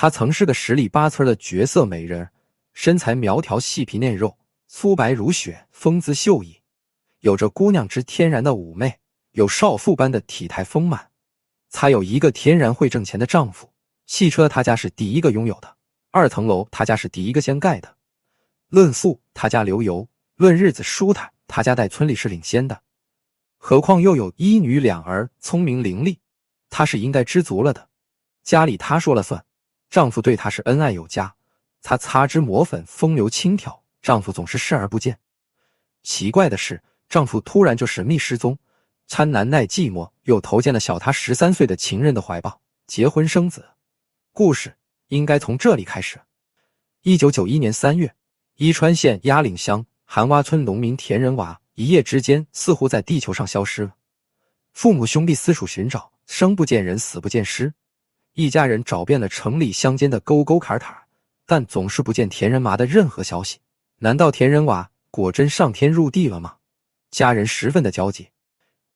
她曾是个十里八村的绝色美人，身材苗条细皮嫩肉，肤白如雪，风姿秀逸，有着姑娘之天然的妩媚，有少妇般的体态丰满，还有一个天然会挣钱的丈夫。汽车，她家是第一个拥有的；二层楼，她家是第一个先盖的。论富，她家流油；论日子舒坦，她家在村里是领先的。何况又有一女两儿，聪明伶俐，她是应该知足了的。家里她说了算。丈夫对她是恩爱有加，她擦脂抹粉，风流轻佻，丈夫总是视而不见。奇怪的是，丈夫突然就神秘失踪，参难耐寂寞，又投进了小她十三岁的情人的怀抱，结婚生子。故事应该从这里开始。一九九一年三月，伊川县鸭岭乡韩洼村农民田仁娃一夜之间似乎在地球上消失了，父母兄弟四处寻找，生不见人，死不见尸。一家人找遍了城里乡间的沟沟坎坎，但总是不见田人麻的任何消息。难道田人娃果真上天入地了吗？家人十分的焦急。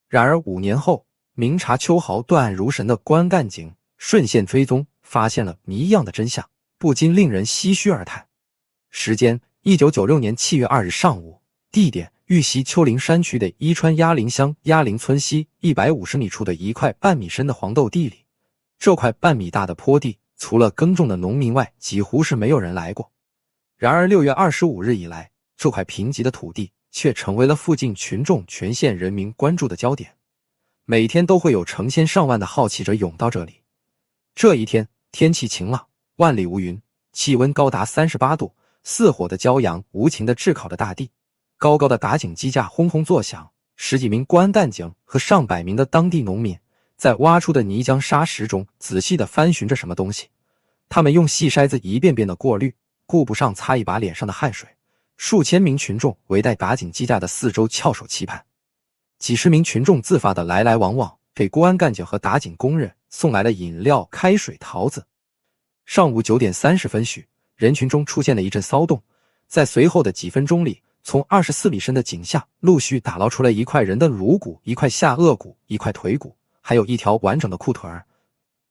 然而五年后，明察秋毫、断案如神的关干警顺线追踪，发现了谜样的真相，不禁令人唏嘘而叹。时间：一九九六年七月二日上午。地点：玉溪丘陵山区的伊川鸭林乡鸭林村西一百五十米处的一块半米深的黄豆地里。这块半米大的坡地，除了耕种的农民外，几乎是没有人来过。然而，六月二十五日以来，这块贫瘠的土地却成为了附近群众、全县人民关注的焦点。每天都会有成千上万的好奇者涌到这里。这一天天气晴朗，万里无云，气温高达三十八度，似火的骄阳无情的炙烤着大地。高高的打井机架轰轰作响，十几名公安干警和上百名的当地农民。在挖出的泥浆沙石中仔细地翻寻着什么东西，他们用细筛子一遍遍地过滤，顾不上擦一把脸上的汗水。数千名群众围在打井机架的四周翘首期盼，几十名群众自发地来来往往，给公安干警和打井工人送来了饮料、开水、桃子。上午九点三十分许，人群中出现了一阵骚动，在随后的几分钟里，从二十四米深的井下陆续打捞出来一块人的颅骨、一块下颚骨、一块腿骨。还有一条完整的裤腿儿。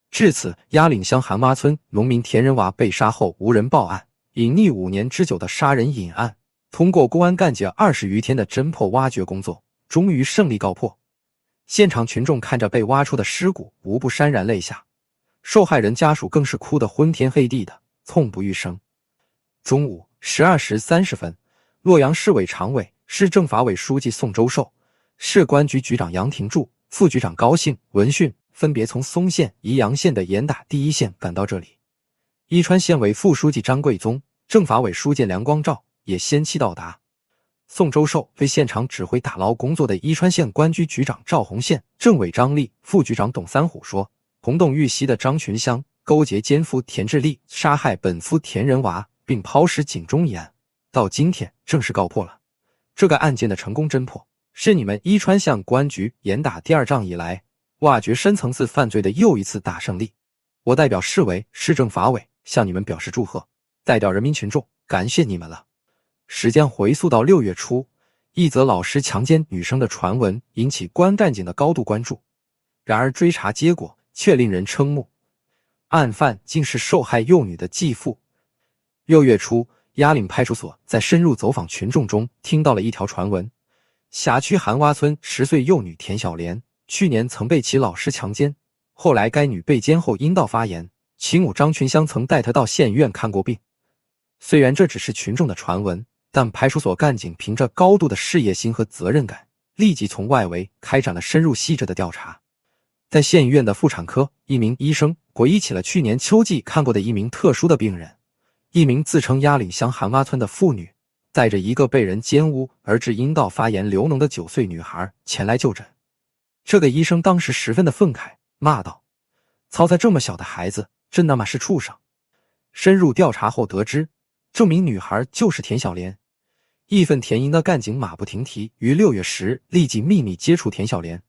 至此，鸭岭乡韩洼村农民田仁娃被杀后无人报案，隐匿五年之久的杀人隐案，通过公安干警二十余天的侦破挖掘工作，终于胜利告破。现场群众看着被挖出的尸骨，无不潸然泪下；受害人家属更是哭得昏天黑地的，痛不欲生。中午十二时三十分，洛阳市委常委、市政法委书记宋周寿，市公安局局长杨廷柱。副局长高兴闻讯，分别从松县、宜阳县的严打第一线赶到这里。伊川县委副书记张贵宗、政法委书记梁光照也先期到达。宋周寿被现场指挥打捞工作的伊川县公安局局长赵洪宪、政委张立、副局长董三虎说：“洪洞玉溪的张群香勾结奸夫田志立，杀害本夫田仁娃，并抛尸井中一案，到今天正式告破了。这个案件的成功侦破。”是你们伊川县公安局严打第二仗以来，挖掘深层次犯罪的又一次大胜利。我代表市委、市政法委向你们表示祝贺，代表人民群众感谢你们了。时间回溯到六月初，一则老师强奸女生的传闻引起关干警的高度关注。然而追查结果却令人瞠目，案犯竟是受害幼女的继父。六月初，鸭岭派出所，在深入走访群众中，听到了一条传闻。辖区韩洼村十岁幼女田小莲去年曾被其老师强奸，后来该女被奸后阴道发炎，其母张群香曾带她到县医院看过病。虽然这只是群众的传闻，但派出所干警凭着高度的事业心和责任感，立即从外围开展了深入细致的调查。在县医院的妇产科，一名医生回忆起了去年秋季看过的一名特殊的病人，一名自称鸭岭乡韩洼村的妇女。带着一个被人奸污而致阴道发炎流脓的九岁女孩前来就诊，这个医生当时十分的愤慨，骂道：“操！在这么小的孩子，真他妈是畜生！”深入调查后得知，这名女孩就是田小莲。义愤填膺的干警马不停蹄，于六月十立即秘密接触田小莲。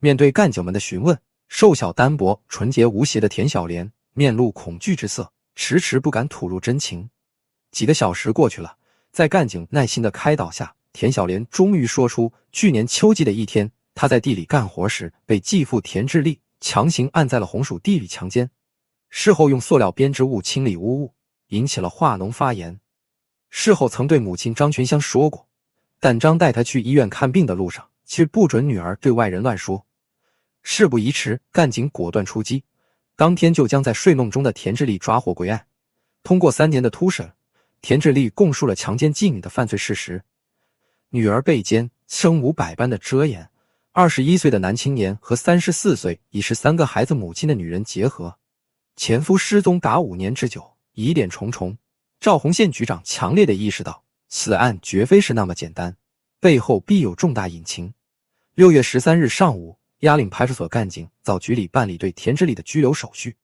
面对干警们的询问，瘦小单薄、纯洁无邪的田小莲面露恐惧之色，迟迟不敢吐露真情。几个小时过去了。在干警耐心的开导下，田小莲终于说出，去年秋季的一天，她在地里干活时，被继父田志力强行按在了红薯地里强奸，事后用塑料编织物清理污物，引起了化脓发炎。事后曾对母亲张群香说过，但张带她去医院看病的路上，却不准女儿对外人乱说。事不宜迟，干警果断出击，当天就将在睡梦中的田志力抓获归案。通过三年的突审。田志丽供述了强奸妓女的犯罪事实，女儿被奸，生母百般的遮掩。二十一岁的男青年和三十四岁已是三个孩子母亲的女人结合，前夫失踪达五年之久，疑点重重。赵红宪局长强烈的意识到，此案绝非是那么简单，背后必有重大隐情。六月十三日上午，鸭岭派出所干警到局里办理对田志丽的拘留手续。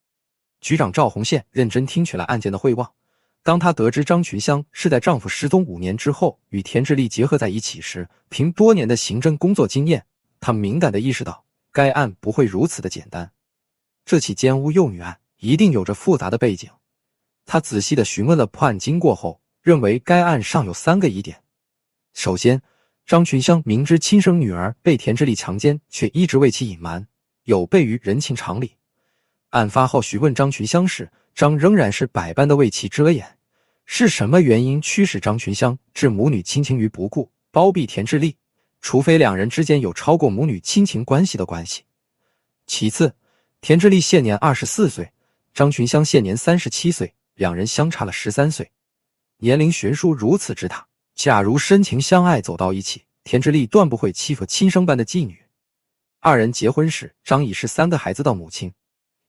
局长赵红宪认真听取了案件的汇报。当她得知张群香是在丈夫失踪五年之后与田志立结合在一起时，凭多年的刑侦工作经验，她敏感的意识到该案不会如此的简单。这起奸污幼女案一定有着复杂的背景。他仔细的询问了破案经过后，认为该案尚有三个疑点。首先，张群香明知亲生女儿被田志立强奸，却一直为其隐瞒，有悖于人情常理。案发后询问张群香时。张仍然是百般的为其遮掩，是什么原因驱使张群香置母女亲情于不顾，包庇田志利？除非两人之间有超过母女亲情关系的关系。其次，田志利现年二十四岁，张群香现年三十七岁，两人相差了十三岁，年龄悬殊如此之大。假如深情相爱走到一起，田志利断不会欺负亲生般的继女。二人结婚时，张已是三个孩子的母亲。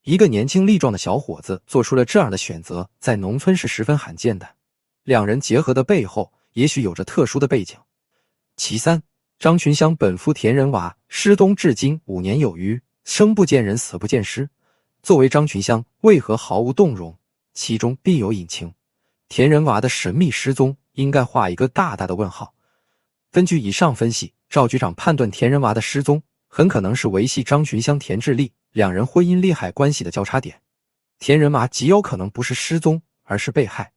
一个年轻力壮的小伙子做出了这样的选择，在农村是十分罕见的。两人结合的背后，也许有着特殊的背景。其三，张群香本夫田仁娃失踪至今五年有余，生不见人，死不见尸。作为张群香，为何毫无动容？其中必有隐情。田仁娃的神秘失踪，应该画一个大大的问号。根据以上分析，赵局长判断田仁娃的失踪，很可能是维系张群香、田志立。两人婚姻利害关系的交叉点，田人麻极有可能不是失踪，而是被害。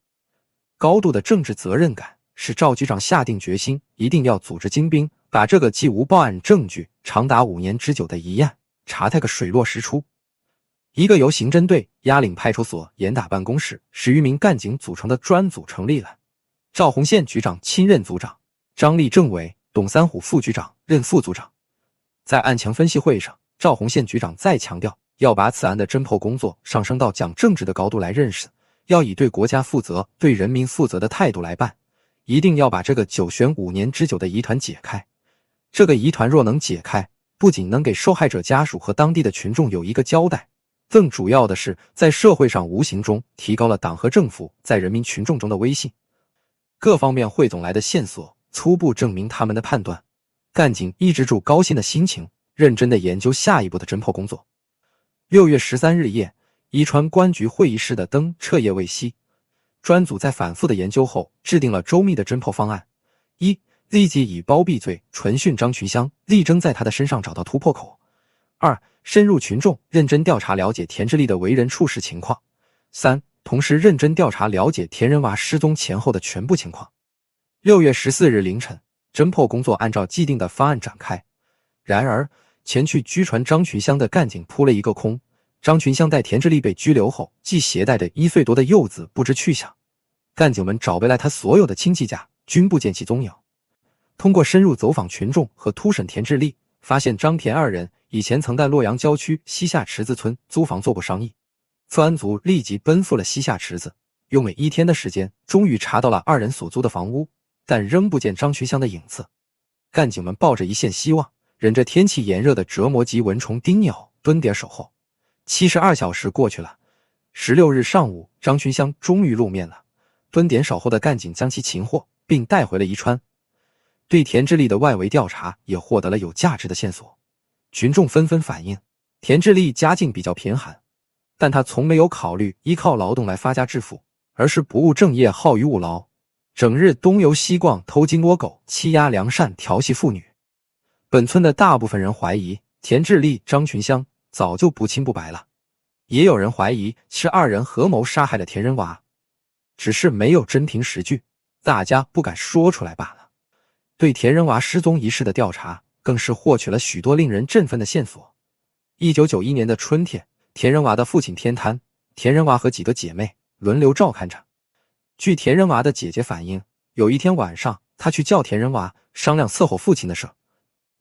高度的政治责任感使赵局长下定决心，一定要组织精兵，把这个既无报案证据、长达五年之久的疑案查探个水落石出。一个由刑侦队、押领派出所、严打办公室十余名干警组成的专组成立了，赵洪宪局长亲任组长，张立政委、董三虎副局长任副组长。在案情分析会上。赵洪宪局长再强调，要把此案的侦破工作上升到讲政治的高度来认识，要以对国家负责、对人民负责的态度来办，一定要把这个九悬五年之久的疑团解开。这个疑团若能解开，不仅能给受害者家属和当地的群众有一个交代，更主要的是在社会上无形中提高了党和政府在人民群众中的威信。各方面汇总来的线索，初步证明他们的判断。干警抑制住高兴的心情。认真的研究下一步的侦破工作。六月十三日夜，宜川公安局会议室的灯彻夜未熄。专组在反复的研究后，制定了周密的侦破方案：一、立即以包庇罪传讯张群香，力争在他的身上找到突破口；二、深入群众，认真调查了解田志立的为人处事情况；三、同时认真调查了解田人娃失踪前后的全部情况。六月十四日凌晨，侦破工作按照既定的方案展开。然而，前去拘传张群香的干警扑了一个空。张群香带田志利被拘留后，既携带的一岁多的幼子不知去向，干警们找回来他所有的亲戚家，均不见其踪影。通过深入走访群众和突审田志利，发现张田二人以前曾在洛阳郊区西夏池子村租房做过生意。特案组立即奔赴了西夏池子，用了一天的时间，终于查到了二人所租的房屋，但仍不见张群香的影子。干警们抱着一线希望。忍着天气炎热的折磨及蚊虫叮咬，蹲点守候。七十二小时过去了，十六日上午，张群香终于露面了。蹲点守候的干警将其擒获，并带回了宜川。对田志立的外围调查也获得了有价值的线索。群众纷纷反映，田志立家境比较贫寒，但他从没有考虑依靠劳动来发家致富，而是不务正业，好逸恶劳，整日东游西逛，偷鸡摸狗，欺压良善，调戏妇女。本村的大部分人怀疑田志利、张群香早就不清不白了，也有人怀疑是二人合谋杀害了田仁娃，只是没有真凭实据，大家不敢说出来罢了。对田仁娃失踪一事的调查，更是获取了许多令人振奋的线索。一九九一年的春天，田仁娃的父亲天瘫，田仁娃和几个姐妹轮流照看着。据田仁娃的姐姐反映，有一天晚上，她去叫田仁娃商量伺候父亲的事。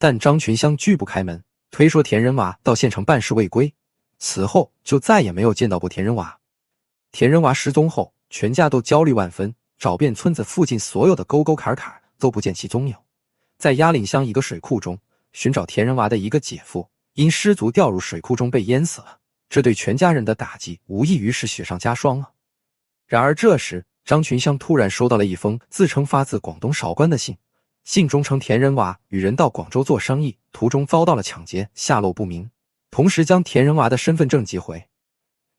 但张群香拒不开门，推说田仁娃到县城办事未归。此后就再也没有见到过田仁娃。田仁娃失踪后，全家都焦虑万分，找遍村子附近所有的沟沟坎坎，都不见其踪影。在鸭岭乡一个水库中寻找田仁娃的一个姐夫，因失足掉入水库中被淹死了。这对全家人的打击，无异于是雪上加霜啊！然而这时，张群香突然收到了一封自称发自广东韶关的信。信中称田仁娃与人到广州做生意，途中遭到了抢劫，下落不明。同时将田仁娃的身份证寄回。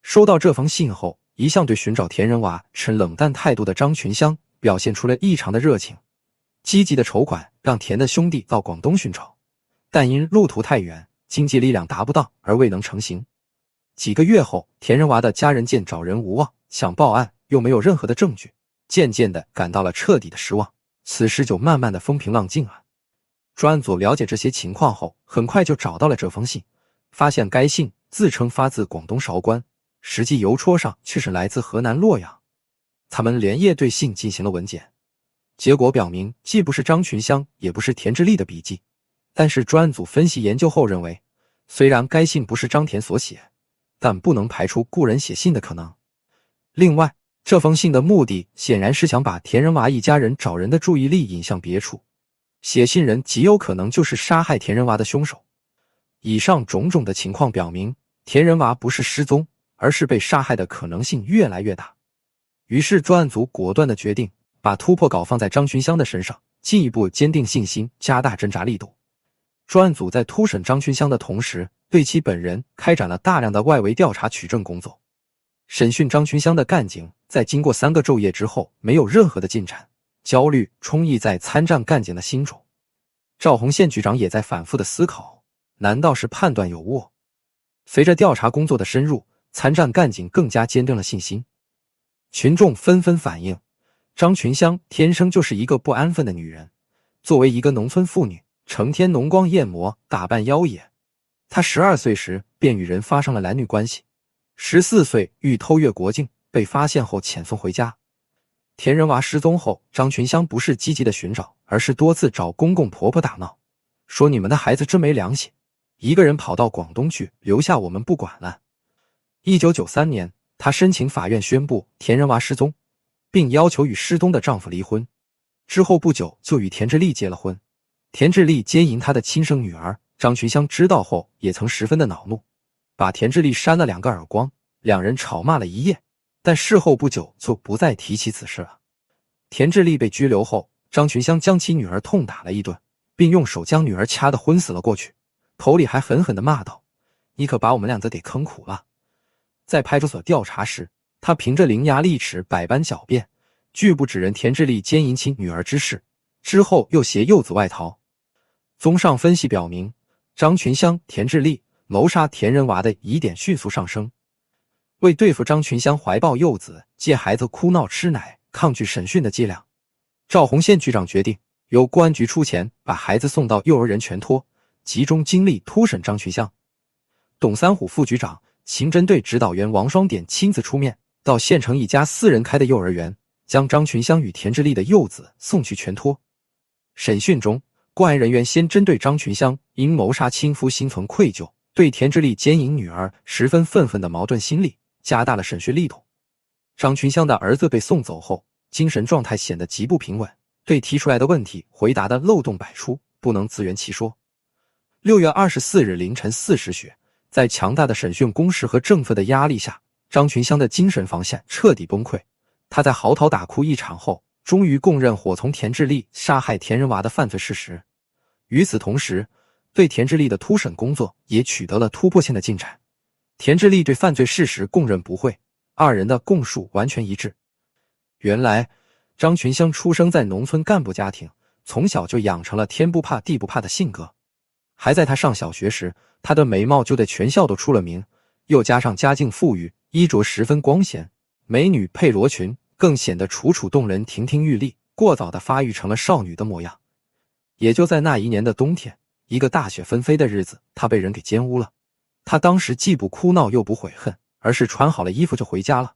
收到这封信后，一向对寻找田仁娃持冷淡态度的张群香表现出了异常的热情，积极的筹款，让田的兄弟到广东寻找。但因路途太远，经济力量达不到，而未能成行。几个月后，田仁娃的家人见找人无望，想报案又没有任何的证据，渐渐的感到了彻底的失望。此事就慢慢的风平浪静啊。专案组了解这些情况后，很快就找到了这封信，发现该信自称发自广东韶关，实际邮戳上却是来自河南洛阳。他们连夜对信进行了文检，结果表明既不是张群香，也不是田志利的笔迹。但是专案组分析研究后认为，虽然该信不是张田所写，但不能排除故人写信的可能。另外。这封信的目的显然是想把田仁娃一家人找人的注意力引向别处，写信人极有可能就是杀害田仁娃的凶手。以上种种的情况表明，田仁娃不是失踪，而是被杀害的可能性越来越大。于是专案组果断的决定把突破稿放在张群香的身上，进一步坚定信心，加大侦查力度。专案组在突审张群香的同时，对其本人开展了大量的外围调查取证工作。审讯张群香的干警，在经过三个昼夜之后，没有任何的进展，焦虑充溢在参战干警的心中。赵洪宪局长也在反复的思考：难道是判断有误？随着调查工作的深入，参战干警更加坚定了信心。群众纷纷反映，张群香天生就是一个不安分的女人。作为一个农村妇女，成天浓妆艳抹，打扮妖冶。她十二岁时便与人发生了男女关系。十四岁欲偷越国境，被发现后遣送回家。田仁娃失踪后，张群香不是积极的寻找，而是多次找公公婆婆打闹，说你们的孩子真没良心，一个人跑到广东去，留下我们不管了。一九九三年，她申请法院宣布田仁娃失踪，并要求与失踪的丈夫离婚。之后不久就与田志丽结了婚。田志丽奸淫她的亲生女儿，张群香知道后也曾十分的恼怒。把田志利扇了两个耳光，两人吵骂了一夜，但事后不久就不再提起此事了。田志利被拘留后，张群香将其女儿痛打了一顿，并用手将女儿掐得昏死了过去，口里还狠狠的骂道：“你可把我们两个给坑苦了！”在派出所调查时，他凭着伶牙俐齿，百般狡辩，拒不指认田志利奸淫其女儿之事。之后又携幼子外逃。综上分析表明，张群香、田志利。谋杀田人娃的疑点迅速上升。为对付张群香怀抱幼子借孩子哭闹吃奶抗拒审讯的伎俩，赵洪宪局长决定由公安局出钱把孩子送到幼儿园全托，集中精力突审张群香。董三虎副局长、刑侦队指导员王双典亲自出面到县城一家私人开的幼儿园，将张群香与田志利的幼子送去全托。审讯中，公安人员先针对张群香因谋杀亲夫心存愧疚。对田志利奸淫女儿十分愤愤的矛盾心理，加大了审讯力度。张群香的儿子被送走后，精神状态显得极不平稳，对提出来的问题回答的漏洞百出，不能自圆其说。六月二十四日凌晨四时许，在强大的审讯攻势和政府的压力下，张群香的精神防线彻底崩溃。他在嚎啕大哭一场后，终于供认伙从田志利杀害田人娃的犯罪事实。与此同时，对田志立的突审工作也取得了突破性的进展，田志立对犯罪事实供认不讳，二人的供述完全一致。原来张群香出生在农村干部家庭，从小就养成了天不怕地不怕的性格。还在他上小学时，他的美貌就在全校都出了名，又加上家境富裕，衣着十分光鲜，美女配罗裙，更显得楚楚动人、亭亭玉立。过早的发育成了少女的模样。也就在那一年的冬天。一个大雪纷飞的日子，他被人给奸污了。他当时既不哭闹又不悔恨，而是穿好了衣服就回家了。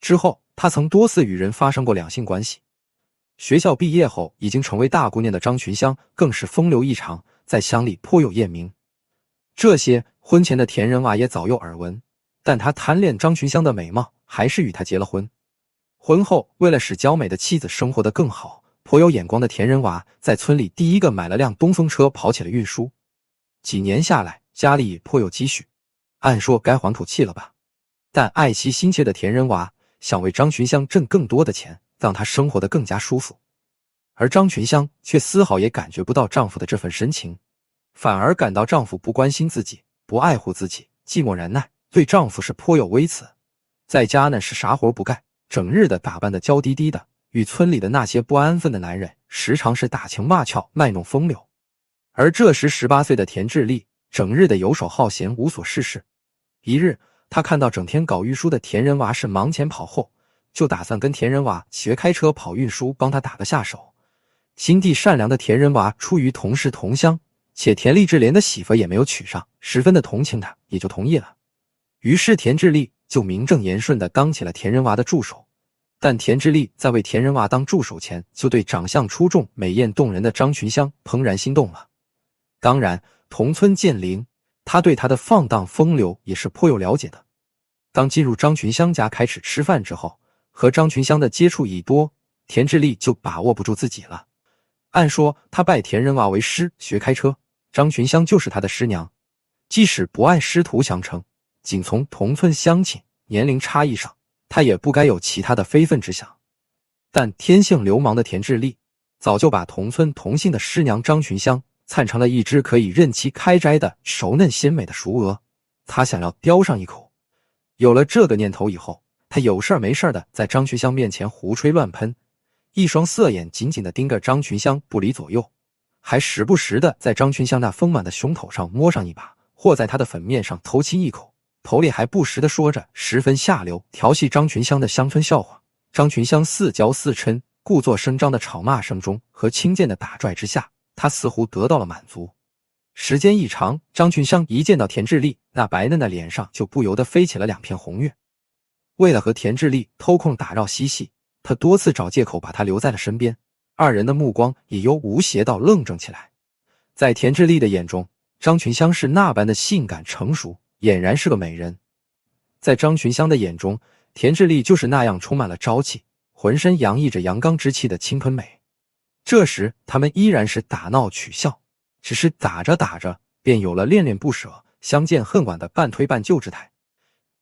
之后，他曾多次与人发生过两性关系。学校毕业后，已经成为大姑娘的张群香更是风流异常，在乡里颇有艳名。这些婚前的田仁娃也早有耳闻，但他贪恋张群香的美貌，还是与她结了婚。婚后，为了使娇美的妻子生活的更好。颇有眼光的田人娃在村里第一个买了辆东风车，跑起了运输。几年下来，家里颇有积蓄，按说该还土气了吧？但爱妻心切的田人娃想为张群香挣更多的钱，让她生活得更加舒服。而张群香却丝毫也感觉不到丈夫的这份深情，反而感到丈夫不关心自己，不爱护自己，寂寞难耐，对丈夫是颇有微词。在家呢是啥活不干，整日的打扮的娇滴滴的。与村里的那些不安分的男人，时常是打情骂俏、卖弄风流。而这时，十八岁的田智利整日的游手好闲、无所事事。一日，他看到整天搞运输的田仁娃是忙前跑后，就打算跟田仁娃学开车、跑运输，帮他打个下手。心地善良的田仁娃出于同事同乡，且田立志连的媳妇也没有娶上，十分的同情他，也就同意了。于是，田智利就名正言顺的当起了田仁娃的助手。但田志利在为田仁娃当助手前，就对长相出众、美艳动人的张群香怦然心动了。当然，同村建林，他对他的放荡风流也是颇有了解的。当进入张群香家开始吃饭之后，和张群香的接触已多，田志利就把握不住自己了。按说他拜田仁娃为师学开车，张群香就是他的师娘，即使不按师徒相称，仅从同村乡亲、年龄差异上。他也不该有其他的非分之想，但天性流氓的田志利早就把同村同姓的师娘张群香灿成了一只可以任其开摘的熟嫩鲜美的熟鹅，他想要叼上一口。有了这个念头以后，他有事儿没事儿的在张群香面前胡吹乱喷，一双色眼紧紧的盯着张群香不离左右，还时不时的在张群香那丰满的胸口上摸上一把，或在她的粉面上偷亲一口。头里还不时的说着十分下流调戏张群香的乡村笑话，张群香似娇似嗔，故作声张的吵骂声中和轻贱的打拽之下，他似乎得到了满足。时间一长，张群香一见到田志利那白嫩的脸上就不由得飞起了两片红晕。为了和田志利偷空打扰嬉戏，他多次找借口把他留在了身边，二人的目光也由无邪到愣怔起来。在田志利的眼中，张群香是那般的性感成熟。俨然是个美人，在张群香的眼中，田智利就是那样充满了朝气，浑身洋溢着阳刚之气的青春美。这时，他们依然是打闹取笑，只是打着打着，便有了恋恋不舍、相见恨晚的半推半就之态。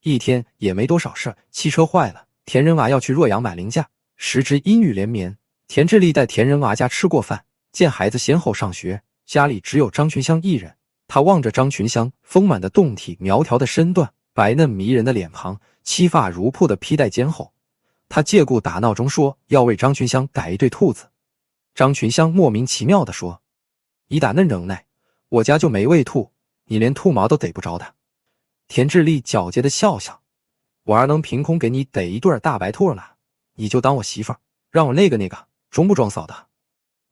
一天也没多少事儿，汽车坏了，田仁娃要去洛阳买零件。时值阴雨连绵，田智利带田仁娃家吃过饭，见孩子先后上学，家里只有张群香一人。他望着张群香丰满的胴体、苗条的身段、白嫩迷人的脸庞、漆发如瀑的披带肩后，他借故打闹中说要为张群香逮一对兔子。张群香莫名其妙地说：“你打嫩能耐，我家就没喂兔，你连兔毛都逮不着的。”田志立狡黠的笑笑：“我儿能凭空给你逮一对大白兔了，你就当我媳妇儿，让我那个那个，装不装嫂的？”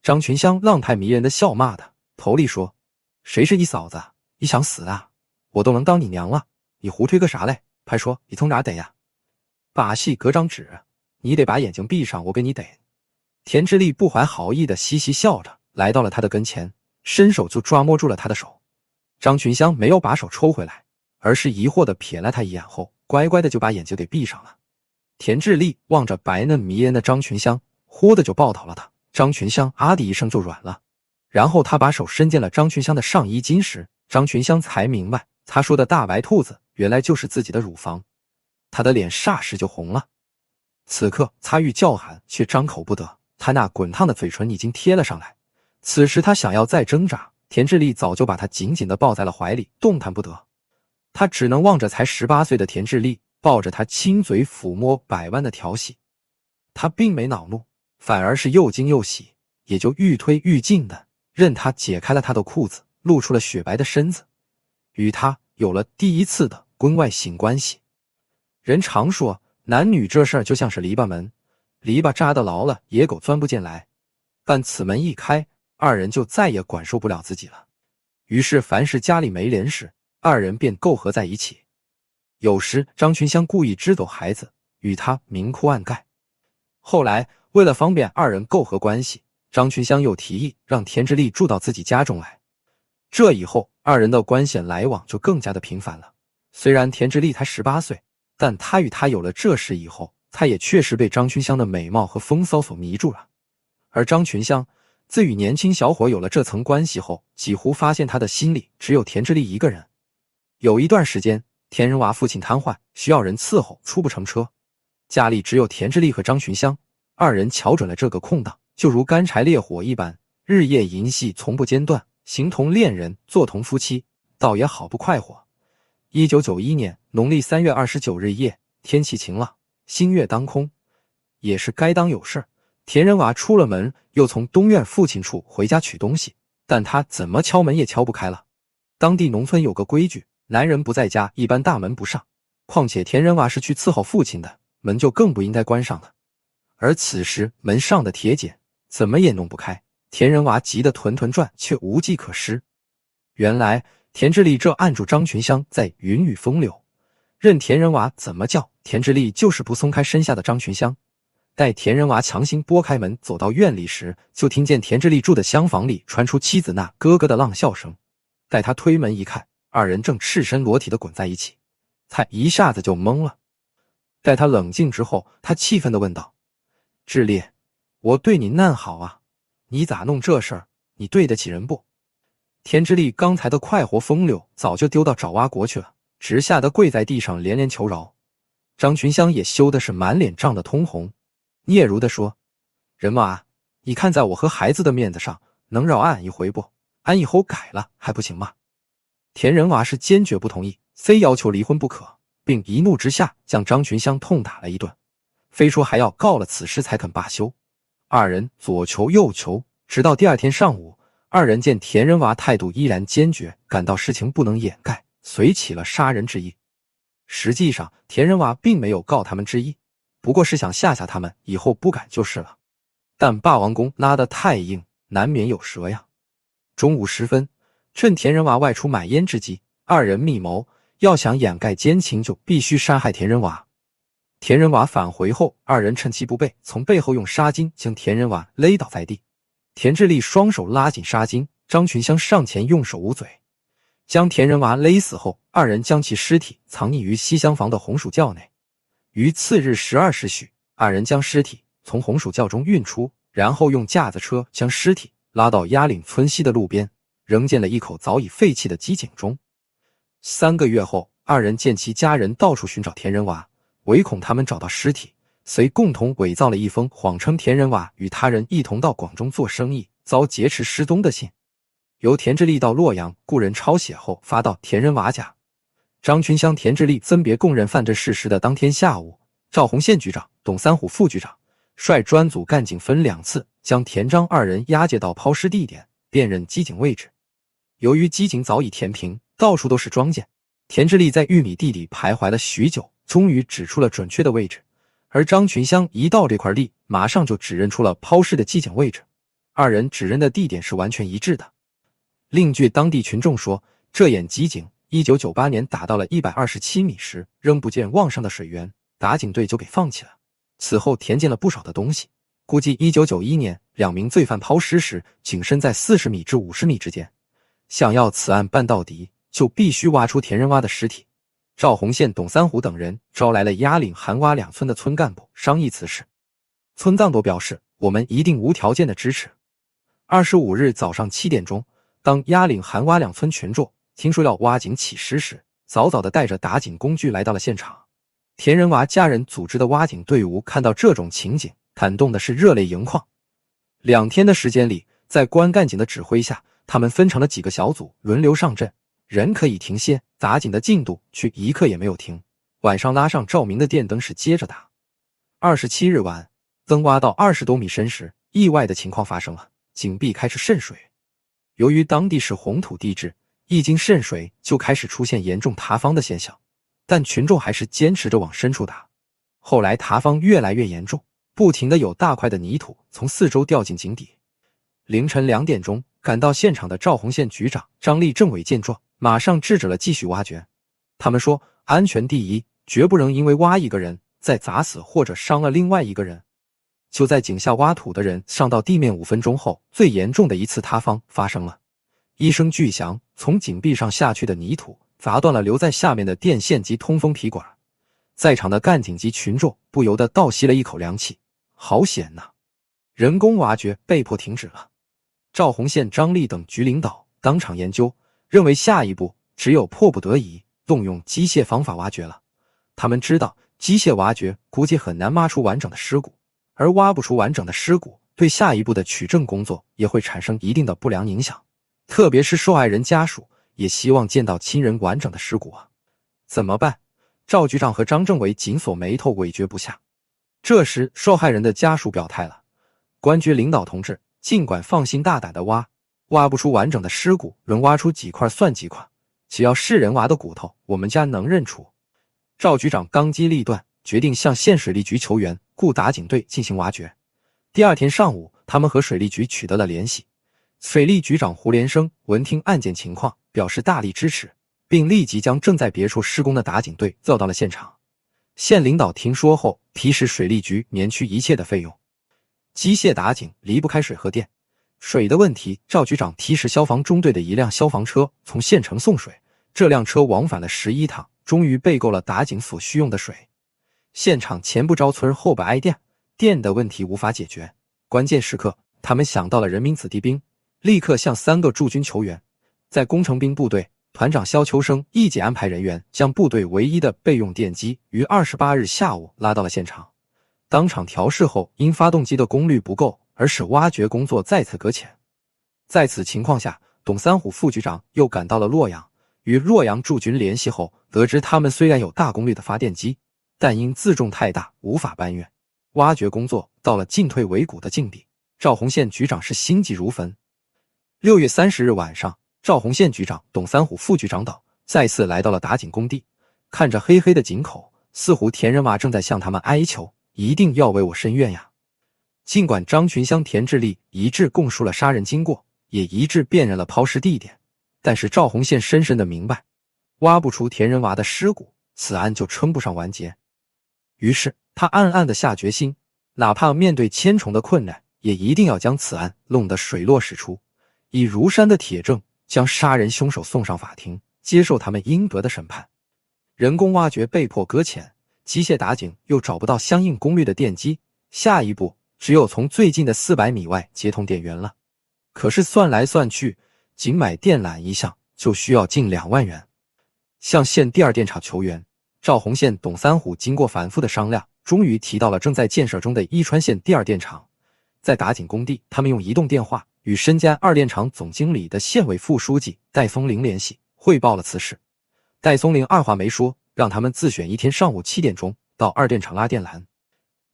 张群香浪态迷人的笑骂他头里说。谁是你嫂子？你想死啊？我都能当你娘了，你胡吹个啥嘞？还说你从哪逮呀？把戏隔张纸，你得把眼睛闭上，我给你逮。田志利不怀好意的嘻嘻笑着，来到了他的跟前，伸手就抓摸住了他的手。张群香没有把手抽回来，而是疑惑的瞥了他一眼后，乖乖的就把眼睛给闭上了。田智利望着白嫩迷人的张群香，忽的就抱倒了他。张群香啊的一声就软了。然后他把手伸进了张群香的上衣襟时，张群香才明白，他说的大白兔子原来就是自己的乳房。他的脸霎时就红了。此刻他欲叫喊，却张口不得，他那滚烫的嘴唇已经贴了上来。此时他想要再挣扎，田志利早就把他紧紧的抱在了怀里，动弹不得。他只能望着才十八岁的田志利，抱着他亲嘴、抚摸、百万的调戏。他并没恼怒，反而是又惊又喜，也就愈推愈近的。任他解开了他的裤子，露出了雪白的身子，与他有了第一次的婚外性关系。人常说，男女这事儿就像是篱笆门，篱笆扎得牢了，野狗钻不进来；但此门一开，二人就再也管束不了自己了。于是，凡是家里没人时，二人便媾合在一起。有时，张群香故意支走孩子，与他明哭暗盖。后来，为了方便二人媾合关系。张群香又提议让田志利住到自己家中来，这以后二人的关系来往就更加的频繁了。虽然田志利才十八岁，但他与他有了这事以后，他也确实被张群香的美貌和风骚所迷住了。而张群香自与年轻小伙有了这层关系后，几乎发现他的心里只有田志利一个人。有一段时间，田仁娃父亲瘫痪，需要人伺候，出不成车，家里只有田志利和张群香二人，瞧准了这个空档。就如干柴烈火一般，日夜淫戏从不间断，形同恋人，做同夫妻，倒也好不快活。一九九一年农历三月二十九日夜，天气晴朗，新月当空。也是该当有事儿，田仁娃出了门，又从东院父亲处回家取东西，但他怎么敲门也敲不开了。当地农村有个规矩，男人不在家，一般大门不上。况且田仁娃是去伺候父亲的，门就更不应该关上了。而此时门上的铁剪。怎么也弄不开，田仁娃急得团团转，却无计可施。原来田志力这按住张群香在云雨风流，任田仁娃怎么叫，田志力就是不松开身下的张群香。待田仁娃强行拨开门走到院里时，就听见田志力住的厢房里传出妻子那咯咯的浪笑声。待他推门一看，二人正赤身裸体的滚在一起，他一下子就懵了。待他冷静之后，他气愤的问道：“志烈。我对你那好啊，你咋弄这事儿？你对得起人不？田之利刚才的快活风流早就丢到爪哇国去了，直吓得跪在地上连连求饶。张群香也羞的是满脸涨得通红，嗫嚅地说：“人娃，你看在我和孩子的面子上，能饶俺一回不？俺以后改了还不行吗？”田仁娃是坚决不同意，非要求离婚不可，并一怒之下将张群香痛打了一顿，非说还要告了此事才肯罢休。二人左求右求，直到第二天上午，二人见田人娃态度依然坚决，感到事情不能掩盖，遂起了杀人之意。实际上，田人娃并没有告他们之意，不过是想吓吓他们，以后不敢就是了。但霸王弓拉的太硬，难免有蛇呀。中午时分，趁田人娃外出买烟之际，二人密谋，要想掩盖奸情，就必须杀害田人娃。田仁娃返回后，二人趁其不备，从背后用纱巾将田仁娃勒倒在地。田志力双手拉紧纱巾，张群香上前用手捂嘴，将田仁娃勒死后，二人将其尸体藏匿于西厢房的红薯窖内。于次日十二时许，二人将尸体从红薯窖中运出，然后用架子车将尸体拉到鸭岭村西的路边，扔进了一口早已废弃的机井中。三个月后，二人见其家人到处寻找田仁娃。唯恐他们找到尸体，遂共同伪造了一封谎称田仁瓦与他人一同到广中做生意，遭劫持失踪的信，由田志利到洛阳雇人抄写后发到田仁瓦家。张群香、田志利分别供认犯罪事实的当天下午，赵洪宪局长、董三虎副局长率专组干警分两次将田张二人押解到抛尸地点，辨认机井位置。由于机井早已填平，到处都是庄稼，田志利在玉米地里徘徊了许久。终于指出了准确的位置，而张群香一到这块地，马上就指认出了抛尸的机井位置，二人指认的地点是完全一致的。另据当地群众说，这眼机井一九九八年打到了一百二十七米时，仍不见望上的水源，打井队就给放弃了。此后填进了不少的东西，估计一九九一年两名罪犯抛尸时，井深在四十米至五十米之间。想要此案办到底，就必须挖出田仁蛙的尸体。赵洪宪、董三虎等人招来了鸭岭、寒洼两村的村干部，商议此事。村干部表示，我们一定无条件的支持。二十五日早上七点钟，当鸭岭、寒洼两村群众听说要挖井起尸时，早早的带着打井工具来到了现场。田仁娃家人组织的挖井队伍看到这种情景，感动的是热泪盈眶。两天的时间里，在关干警的指挥下，他们分成了几个小组，轮流上阵。人可以停歇，打井的进度却一刻也没有停。晚上拉上照明的电灯是接着打。二十七日晚，增挖到二十多米深时，意外的情况发生了，井壁开始渗水。由于当地是红土地质，一经渗水，就开始出现严重塌方的现象。但群众还是坚持着往深处打。后来塌方越来越严重，不停的有大块的泥土从四周掉进井底。凌晨两点钟赶到现场的赵洪县局长、张立政委见状。马上制止了继续挖掘。他们说：“安全第一，绝不能因为挖一个人再砸死或者伤了另外一个人。”就在井下挖土的人上到地面五分钟后，最严重的一次塌方发生了。一声巨响，从井壁上下去的泥土砸断了留在下面的电线及通风皮管。在场的干警及群众不由得倒吸了一口凉气：“好险呐！”人工挖掘被迫停止了。赵红宪、张丽等局领导当场研究。认为下一步只有迫不得已动用机械方法挖掘了。他们知道机械挖掘估计很难挖出完整的尸骨，而挖不出完整的尸骨，对下一步的取证工作也会产生一定的不良影响。特别是受害人家属也希望见到亲人完整的尸骨啊，怎么办？赵局长和张政委紧锁眉头，委屈不下。这时，受害人的家属表态了：“公安局领导同志，尽管放心大胆的挖。”挖不出完整的尸骨，能挖出几块算几块。只要是人挖的骨头，我们家能认出。赵局长刚机立断，决定向县水利局求援，雇打井队进行挖掘。第二天上午，他们和水利局取得了联系。水利局长胡连生闻听案件情况，表示大力支持，并立即将正在别处施工的打井队叫到了现场。县领导听说后，批示水利局免去一切的费用。机械打井离不开水和电。水的问题，赵局长提示消防中队的一辆消防车从县城送水，这辆车往返了十一趟，终于备够了打井所需用的水。现场前不着村后不挨店，电的问题无法解决。关键时刻，他们想到了人民子弟兵，立刻向三个驻军求援。在工程兵部队团长肖秋生立即安排人员将部队唯一的备用电机于二十八日下午拉到了现场，当场调试后，因发动机的功率不够。而使挖掘工作再次搁浅。在此情况下，董三虎副局长又赶到了洛阳，与洛阳驻军联系后，得知他们虽然有大功率的发电机，但因自重太大无法搬运，挖掘工作到了进退维谷的境地。赵洪宪局长是心急如焚。六月三十日晚上，赵洪宪局长、董三虎副局长等再次来到了打井工地，看着黑黑的井口，似乎田人娃正在向他们哀求：“一定要为我伸冤呀！”尽管张群香、田志立一致供述了杀人经过，也一致辨认了抛尸地点，但是赵红宪深深的明白，挖不出田仁娃的尸骨，此案就称不上完结。于是他暗暗的下决心，哪怕面对千重的困难，也一定要将此案弄得水落石出，以如山的铁证将杀人凶手送上法庭，接受他们应得的审判。人工挖掘被迫搁浅，机械打井又找不到相应功率的电机，下一步。只有从最近的四百米外接通电源了。可是算来算去，仅买电缆一项就需要近两万元。向县第二电厂求援，赵洪宪、董三虎经过反复的商量，终于提到了正在建设中的伊川县第二电厂。在打井工地，他们用移动电话与身兼二电厂总经理的县委副书记戴松林联系，汇报了此事。戴松林二话没说，让他们自选一天上午七点钟到二电厂拉电缆。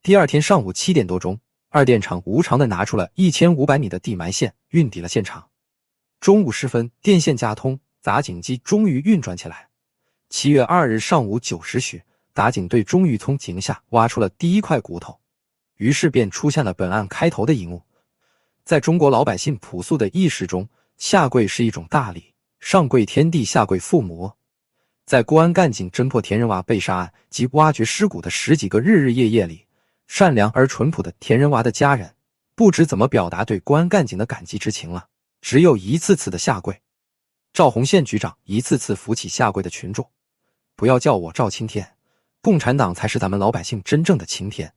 第二天上午七点多钟。二电厂无偿的拿出了一千五百米的地埋线，运抵了现场。中午时分，电线架通，打井机终于运转起来。七月二日上午九时许，打井队终于从井下挖出了第一块骨头，于是便出现了本案开头的一幕。在中国老百姓朴素的意识中，下跪是一种大礼，上跪天地，下跪父母。在公安干警侦破田人娃被杀案及挖掘尸骨的十几个日日夜夜里。善良而淳朴的田仁娃的家人不知怎么表达对公安干警的感激之情了，只有一次次的下跪。赵洪宪局长一次次扶起下跪的群众，不要叫我赵青天，共产党才是咱们老百姓真正的晴天。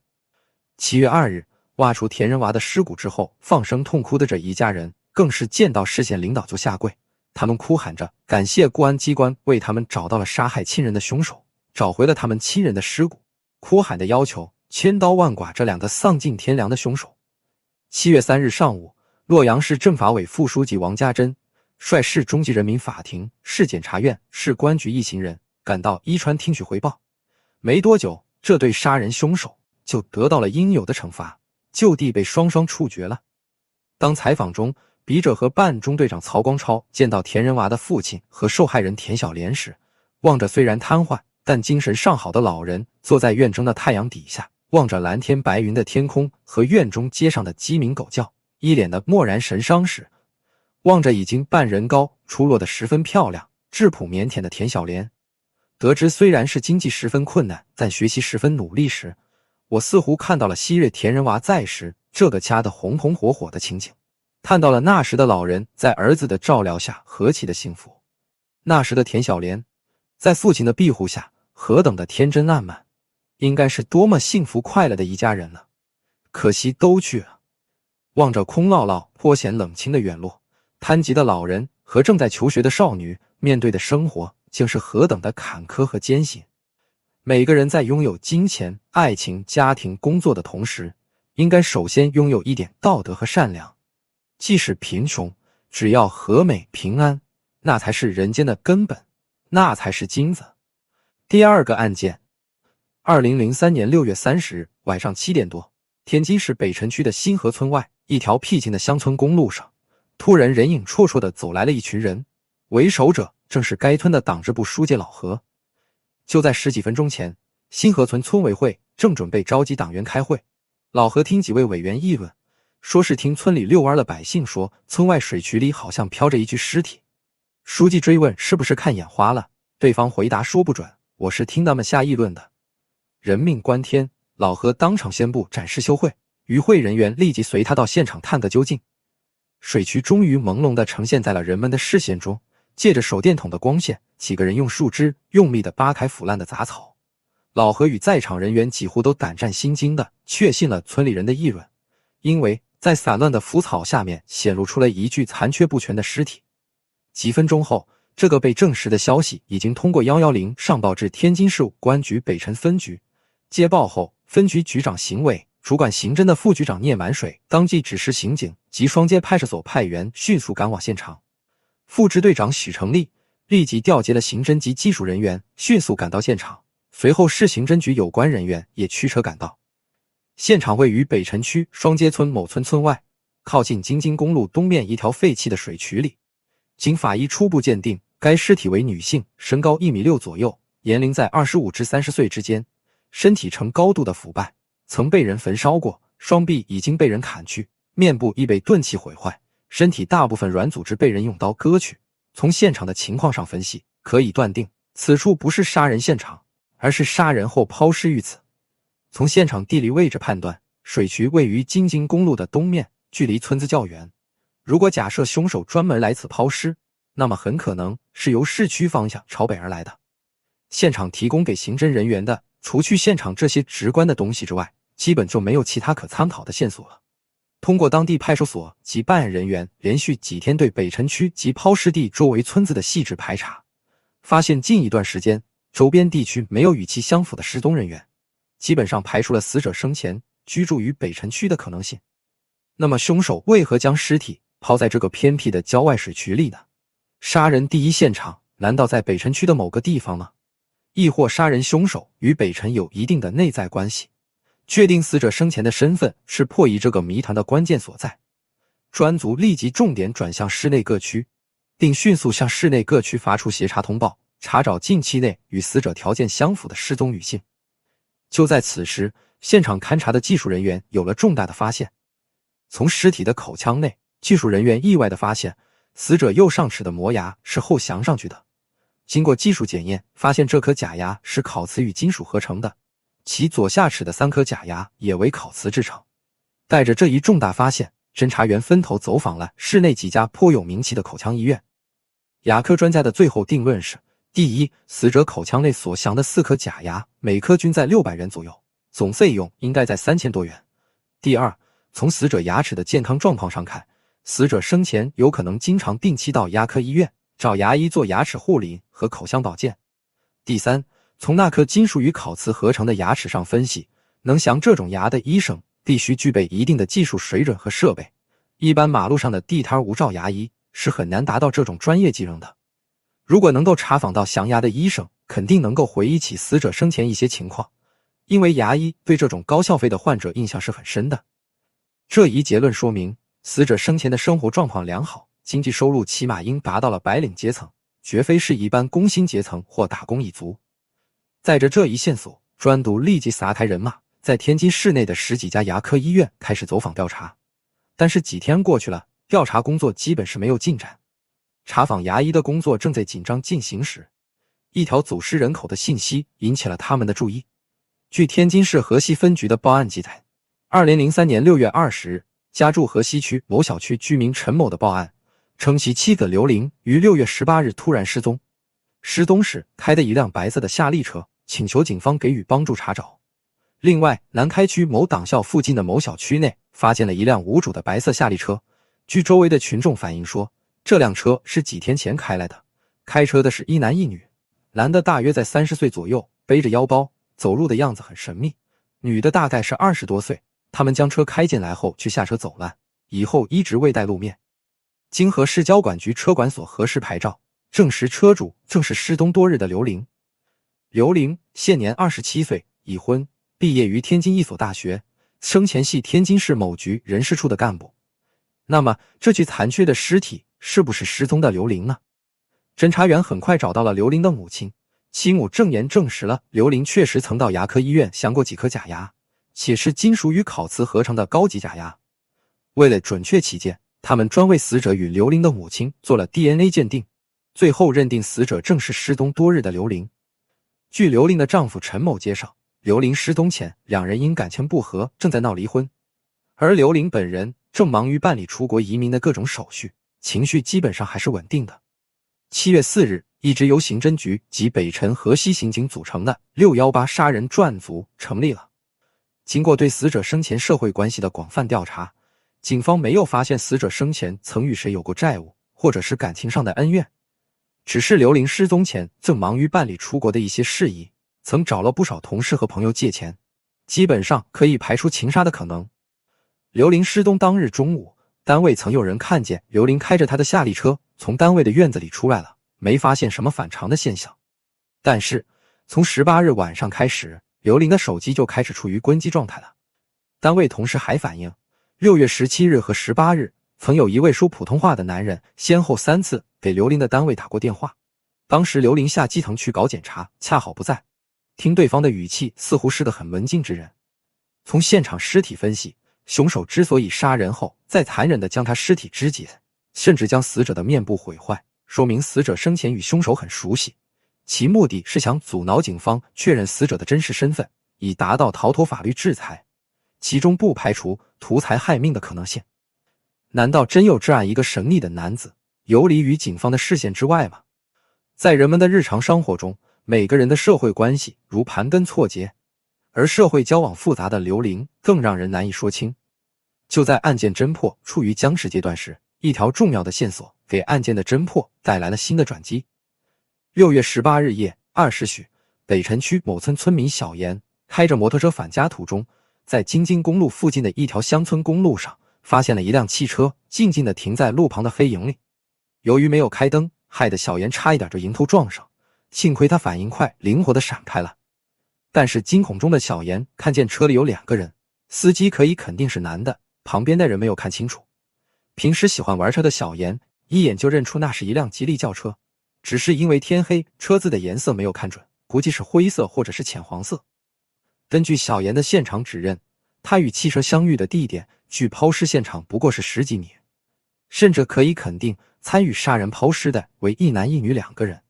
七月二日，挖出田仁娃的尸骨之后，放声痛哭的这一家人更是见到市县领导就下跪，他们哭喊着感谢公安机关为他们找到了杀害亲人的凶手，找回了他们亲人的尸骨，哭喊的要求。千刀万剐这两个丧尽天良的凶手。七月三日上午，洛阳市政法委副书记王家珍率市中级人民法庭、市检察院、市公安局一行人赶到伊川听取汇报。没多久，这对杀人凶手就得到了应有的惩罚，就地被双双处决了。当采访中，笔者和办案中队长曹光超见到田仁娃的父亲和受害人田小莲时，望着虽然瘫痪但精神尚好的老人，坐在院中的太阳底下。望着蓝天白云的天空和院中街上的鸡鸣狗叫，一脸的漠然神伤时，望着已经半人高、出落的十分漂亮、质朴腼腆的田小莲，得知虽然是经济十分困难，但学习十分努力时，我似乎看到了昔日田人娃在时这个家的红红火火的情景，看到了那时的老人在儿子的照料下何其的幸福，那时的田小莲在父亲的庇护下何等的天真烂漫。应该是多么幸福快乐的一家人呢？可惜都去了。望着空落落、颇显冷清的院落，瘫疾的老人和正在求学的少女，面对的生活竟是何等的坎坷和艰辛。每个人在拥有金钱、爱情、家庭、工作的同时，应该首先拥有一点道德和善良。即使贫穷，只要和美、平安，那才是人间的根本，那才是金子。第二个案件。二零零三年六月三十日晚上七点多，天津市北辰区的新河村外一条僻静的乡村公路上，突然人影绰绰地走来了一群人，为首者正是该村的党支部书记老何。就在十几分钟前，新河村村委会正准备召集党员开会，老何听几位委员议论，说是听村里遛弯的百姓说，村外水渠里好像飘着一具尸体。书记追问是不是看眼花了，对方回答说不准，我是听他们瞎议论的。人命关天，老何当场宣布展示休会，与会人员立即随他到现场探个究竟。水渠终于朦胧的呈现在了人们的视线中，借着手电筒的光线，几个人用树枝用力的扒开腐烂的杂草。老何与在场人员几乎都胆战心惊的确信了村里人的议论，因为在散乱的腐草下面显露出了一具残缺不全的尸体。几分钟后，这个被证实的消息已经通过幺幺零上报至天津市公安局北辰分局。接报后，分局局长邢伟、主管刑侦的副局长聂满水当即指示刑警及双街派出所派员迅速赶往现场。副支队长许成立立即调集了刑侦及技术人员，迅速赶到现场。随后，市刑侦局有关人员也驱车赶到。现场位于北辰区双街村某村村外，靠近京津公路东面一条废弃的水渠里。经法医初步鉴定，该尸体为女性，身高一米六左右，年龄在二十五至三十岁之间。身体呈高度的腐败，曾被人焚烧过，双臂已经被人砍去，面部亦被钝器毁坏，身体大部分软组织被人用刀割去。从现场的情况上分析，可以断定此处不是杀人现场，而是杀人后抛尸于此。从现场地理位置判断，水渠位于京津公路的东面，距离村子较远。如果假设凶手专门来此抛尸，那么很可能是由市区方向朝北而来的。现场提供给刑侦人员的。除去现场这些直观的东西之外，基本就没有其他可参考的线索了。通过当地派出所及办案人员连续几天对北辰区及抛尸地周围村子的细致排查，发现近一段时间周边地区没有与其相符的失踪人员，基本上排除了死者生前居住于北辰区的可能性。那么凶手为何将尸体抛在这个偏僻的郊外水渠里呢？杀人第一现场难道在北辰区的某个地方吗？亦或杀人凶手与北辰有一定的内在关系，确定死者生前的身份是破译这个谜团的关键所在。专案组立即重点转向市内各区，并迅速向市内各区发出协查通报，查找近期内与死者条件相符的失踪女性。就在此时，现场勘查的技术人员有了重大的发现：从尸体的口腔内，技术人员意外的发现死者右上齿的磨牙是后镶上去的。经过技术检验，发现这颗假牙是烤瓷与金属合成的，其左下齿的三颗假牙也为烤瓷制成。带着这一重大发现，侦查员分头走访了市内几家颇有名气的口腔医院。牙科专家的最后定论是：第一，死者口腔内所镶的四颗假牙，每颗均在六百元左右，总费用应该在三千多元；第二，从死者牙齿的健康状况上看，死者生前有可能经常定期到牙科医院。找牙医做牙齿护理和口腔保健。第三，从那颗金属与烤瓷合成的牙齿上分析，能降这种牙的医生必须具备一定的技术水准和设备。一般马路上的地摊无照牙医是很难达到这种专业技能的。如果能够查访到降牙的医生，肯定能够回忆起死者生前一些情况，因为牙医对这种高消费的患者印象是很深的。这一结论说明，死者生前的生活状况良好。经济收入起码应达到了白领阶层，绝非是一般工薪阶层或打工一族。载着这一线索，专独立即撒开人马，在天津市内的十几家牙科医院开始走访调查。但是几天过去了，调查工作基本是没有进展。查访牙医的工作正在紧张进行时，一条走失人口的信息引起了他们的注意。据天津市河西分局的报案记载，二零零三年六月二十日，家住河西区某小区居民陈某的报案。称其妻子刘玲于六月十八日突然失踪，失踪时开的一辆白色的夏利车，请求警方给予帮助查找。另外，南开区某党校附近的某小区内发现了一辆无主的白色夏利车。据周围的群众反映说，这辆车是几天前开来的，开车的是一男一女，男的大约在三十岁左右，背着腰包，走路的样子很神秘；女的大概是二十多岁。他们将车开进来后，却下车走了，以后一直未带露面。经和市交管局车管所核实牌照，证实车主正是失踪多日的刘玲。刘玲现年二十七岁，已婚，毕业于天津一所大学，生前系天津市某局人事处的干部。那么，这具残缺的尸体是不是失踪的刘玲呢？侦查员很快找到了刘玲的母亲，其母证言证实了刘玲确实曾到牙科医院镶过几颗假牙，且是金属与烤瓷合成的高级假牙。为了准确起见。他们专为死者与刘玲的母亲做了 DNA 鉴定，最后认定死者正是失踪多日的刘玲。据刘玲的丈夫陈某介绍，刘玲失踪前两人因感情不和正在闹离婚，而刘玲本人正忙于办理出国移民的各种手续，情绪基本上还是稳定的。七月四日，一直由刑侦局及北辰、河西刑警组成的“六幺八”杀人专案组成立了。经过对死者生前社会关系的广泛调查。警方没有发现死者生前曾与谁有过债务，或者是感情上的恩怨。只是刘玲失踪前正忙于办理出国的一些事宜，曾找了不少同事和朋友借钱，基本上可以排除情杀的可能。刘玲失踪当日中午，单位曾有人看见刘玲开着他的夏利车从单位的院子里出来了，没发现什么反常的现象。但是从十八日晚上开始，刘玲的手机就开始处于关机状态了。单位同事还反映。六月十七日和十八日，曾有一位说普通话的男人先后三次给刘林的单位打过电话。当时刘林下基层去搞检查，恰好不在。听对方的语气，似乎是个很文静之人。从现场尸体分析，凶手之所以杀人后再残忍地将他尸体肢解，甚至将死者的面部毁坏，说明死者生前与凶手很熟悉，其目的是想阻挠警方确认死者的真实身份，以达到逃脱法律制裁。其中不排除图财害命的可能性，难道真有这样一个神秘的男子游离于警方的视线之外吗？在人们的日常生活中，每个人的社会关系如盘根错节，而社会交往复杂的刘玲更让人难以说清。就在案件侦破处于僵持阶段时，一条重要的线索给案件的侦破带来了新的转机。六月十八日夜二时许，北辰区某村村民小严开着摩托车返家途中。在京津公路附近的一条乡村公路上，发现了一辆汽车静静的停在路旁的黑影里。由于没有开灯，害得小严差一点就迎头撞上，幸亏他反应快，灵活的闪开了。但是惊恐中的小严看见车里有两个人，司机可以肯定是男的，旁边的人没有看清楚。平时喜欢玩车的小严一眼就认出那是一辆吉利轿车，只是因为天黑，车子的颜色没有看准，估计是灰色或者是浅黄色。根据小严的现场指认，他与汽车相遇的地点距抛尸现场不过是十几米，甚至可以肯定参与杀人抛尸的为一男一女两个人。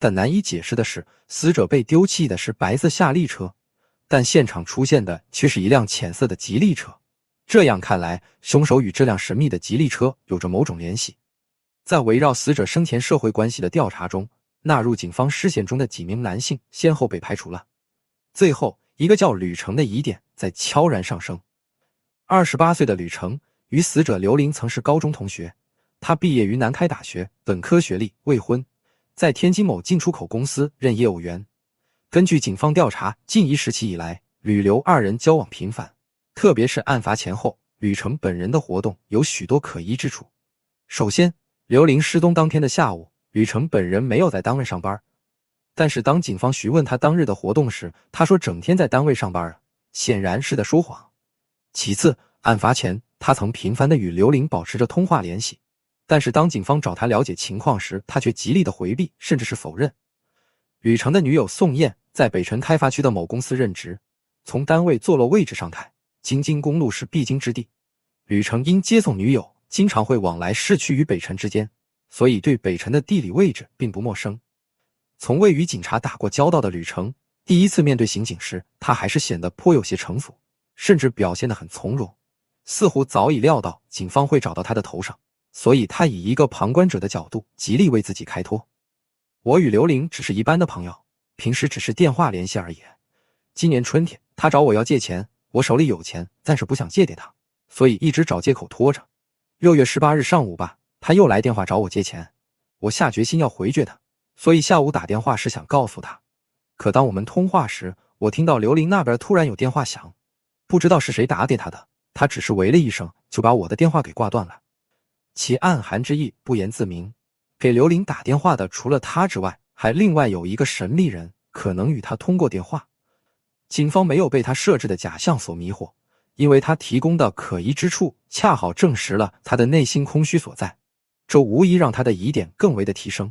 但难以解释的是，死者被丢弃的是白色夏利车，但现场出现的却是一辆浅色的吉利车。这样看来，凶手与这辆神秘的吉利车有着某种联系。在围绕死者生前社会关系的调查中，纳入警方视线中的几名男性先后被排除了，最后。一个叫吕成的疑点在悄然上升。二十八岁的吕成与死者刘玲曾是高中同学，他毕业于南开大学，本科学历，未婚，在天津某进出口公司任业务员。根据警方调查，近一时期以来，吕刘二人交往频繁，特别是案发前后，吕成本人的活动有许多可疑之处。首先，刘玲失踪当天的下午，吕成本人没有在单位上班。但是当警方询问他当日的活动时，他说整天在单位上班，显然是在说谎。其次，案发前他曾频繁的与刘玲保持着通话联系，但是当警方找他了解情况时，他却极力的回避，甚至是否认。吕成的女友宋艳在北辰开发区的某公司任职，从单位坐落位置上看，京津公路是必经之地。吕成因接送女友，经常会往来市区与北辰之间，所以对北辰的地理位置并不陌生。从未与警察打过交道的吕成，第一次面对刑警时，他还是显得颇有些城府，甚至表现得很从容，似乎早已料到警方会找到他的头上，所以他以一个旁观者的角度极力为自己开脱：“我与刘玲只是一般的朋友，平时只是电话联系而已。今年春天，他找我要借钱，我手里有钱，暂时不想借给他，所以一直找借口拖着。六月十八日上午吧，他又来电话找我借钱，我下决心要回绝他。”所以下午打电话是想告诉他，可当我们通话时，我听到刘玲那边突然有电话响，不知道是谁打给他的，他只是喂了一声就把我的电话给挂断了，其暗含之意不言自明。给刘玲打电话的除了他之外，还另外有一个神秘人，可能与他通过电话。警方没有被他设置的假象所迷惑，因为他提供的可疑之处恰好证实了他的内心空虚所在，这无疑让他的疑点更为的提升。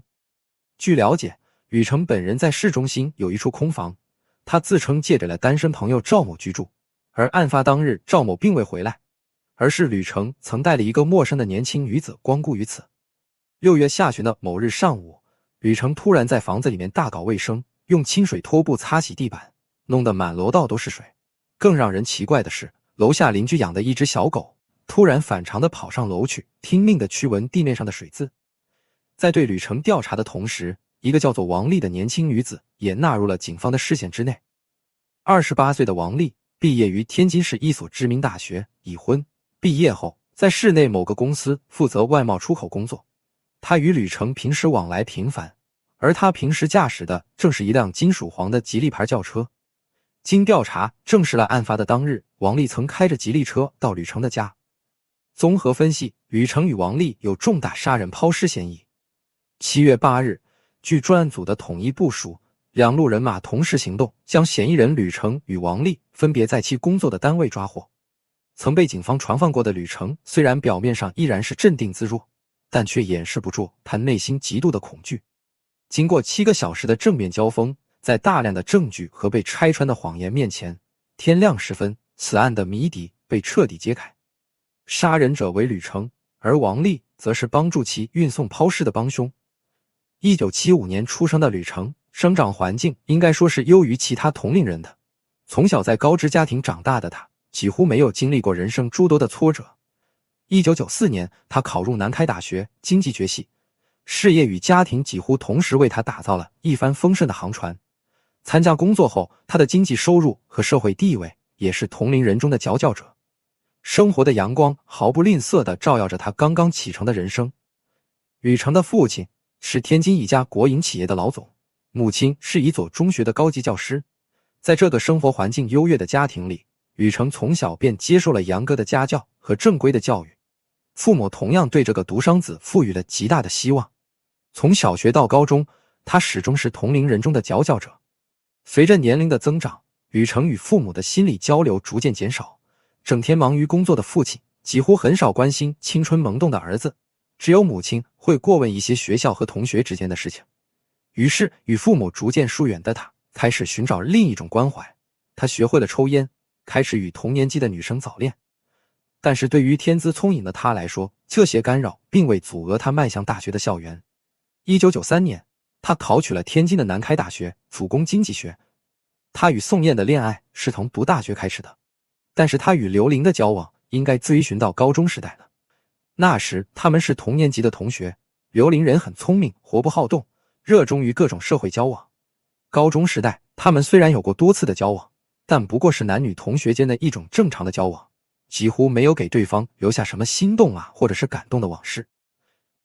据了解，吕成本人在市中心有一处空房，他自称借给了单身朋友赵某居住。而案发当日，赵某并未回来，而是吕成曾带了一个陌生的年轻女子光顾于此。六月下旬的某日上午，吕成突然在房子里面大搞卫生，用清水拖布擦洗地板，弄得满楼道都是水。更让人奇怪的是，楼下邻居养的一只小狗突然反常的跑上楼去，拼命的驱闻地面上的水渍。在对吕成调查的同时，一个叫做王丽的年轻女子也纳入了警方的视线之内。二十八岁的王丽毕业于天津市一所知名大学，已婚。毕业后，在市内某个公司负责外贸出口工作。她与吕成平时往来频繁，而她平时驾驶的正是一辆金属黄的吉利牌轿车。经调查证实了案发的当日，王丽曾开着吉利车到吕成的家。综合分析，吕成与王丽有重大杀人抛尸嫌疑。七月八日，据专案组的统一部署，两路人马同时行动，将嫌疑人吕成与王丽分别在其工作的单位抓获。曾被警方传唤过的吕成，虽然表面上依然是镇定自若，但却掩饰不住他内心极度的恐惧。经过七个小时的正面交锋，在大量的证据和被拆穿的谎言面前，天亮时分，此案的谜底被彻底揭开：杀人者为吕成，而王丽则是帮助其运送抛尸的帮凶。一九七五年出生的吕成，生长环境应该说是优于其他同龄人的。从小在高知家庭长大的他，几乎没有经历过人生诸多的挫折。一九九四年，他考入南开大学经济学系，事业与家庭几乎同时为他打造了一帆风顺的航船。参加工作后，他的经济收入和社会地位也是同龄人中的佼佼者。生活的阳光毫不吝啬地照耀着他刚刚启程的人生。吕成的父亲。是天津一家国营企业的老总，母亲是一所中学的高级教师。在这个生活环境优越的家庭里，雨城从小便接受了杨哥的家教和正规的教育。父母同样对这个独生子赋予了极大的希望。从小学到高中，他始终是同龄人中的佼佼者。随着年龄的增长，雨城与父母的心理交流逐渐减少。整天忙于工作的父亲，几乎很少关心青春萌动的儿子。只有母亲会过问一些学校和同学之间的事情，于是与父母逐渐疏远的他开始寻找另一种关怀。他学会了抽烟，开始与同年级的女生早恋。但是对于天资聪颖的他来说，这些干扰并未阻遏他迈向大学的校园。一九九三年，他考取了天津的南开大学，主攻经济学。他与宋艳的恋爱是从读大学开始的，但是他与刘玲的交往应该追寻到高中时代了。那时他们是同年级的同学，刘玲人很聪明，活泼好动，热衷于各种社会交往。高中时代，他们虽然有过多次的交往，但不过是男女同学间的一种正常的交往，几乎没有给对方留下什么心动啊，或者是感动的往事。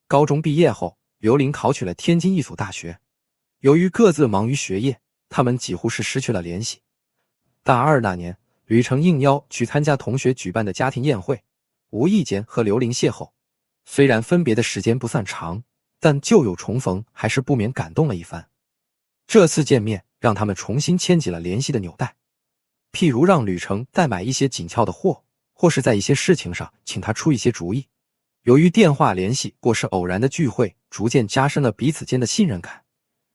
高中毕业后，刘玲考取了天津一所大学，由于各自忙于学业，他们几乎是失去了联系。大二那年，吕成应邀去参加同学举办的家庭宴会。无意间和刘玲邂逅，虽然分别的时间不算长，但旧友重逢还是不免感动了一番。这次见面让他们重新牵起了联系的纽带，譬如让吕成再买一些紧俏的货，或是在一些事情上请他出一些主意。由于电话联系或是偶然的聚会，逐渐加深了彼此间的信任感。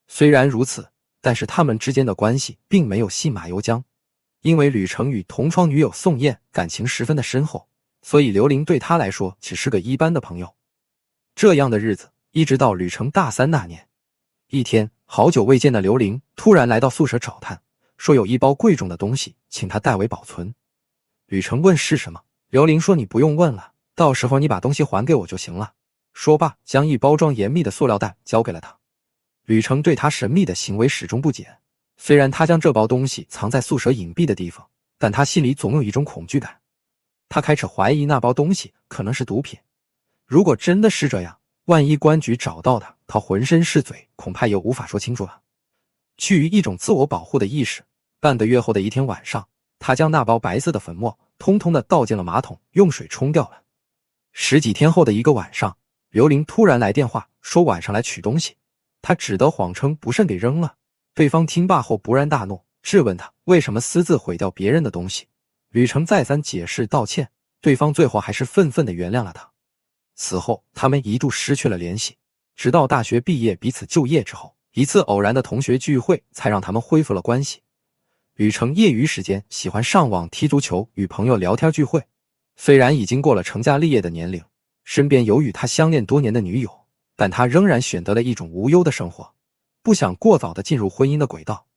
虽然如此，但是他们之间的关系并没有信马由缰，因为吕成与同窗女友宋燕感情十分的深厚。所以，刘玲对他来说只是个一般的朋友。这样的日子一直到吕成大三那年，一天，好久未见的刘玲突然来到宿舍找他，说有一包贵重的东西，请他代为保存。吕成问是什么，刘玲说：“你不用问了，到时候你把东西还给我就行了。”说罢，将一包装严密的塑料袋交给了他。吕成对他神秘的行为始终不解。虽然他将这包东西藏在宿舍隐蔽的地方，但他心里总有一种恐惧感。他开始怀疑那包东西可能是毒品，如果真的是这样，万一公安局找到他，他浑身是嘴，恐怕又无法说清楚了。基于一种自我保护的意识，半个月后的一天晚上，他将那包白色的粉末通通的倒进了马桶，用水冲掉了。十几天后的一个晚上，刘玲突然来电话说晚上来取东西，他只得谎称不慎给扔了。对方听罢后勃然大怒，质问他为什么私自毁掉别人的东西。吕成再三解释道歉，对方最后还是愤愤的原谅了他。此后，他们一度失去了联系，直到大学毕业彼此就业之后，一次偶然的同学聚会才让他们恢复了关系。吕成业余时间喜欢上网、踢足球、与朋友聊天聚会。虽然已经过了成家立业的年龄，身边有与他相恋多年的女友，但他仍然选择了一种无忧的生活，不想过早的进入婚姻的轨道。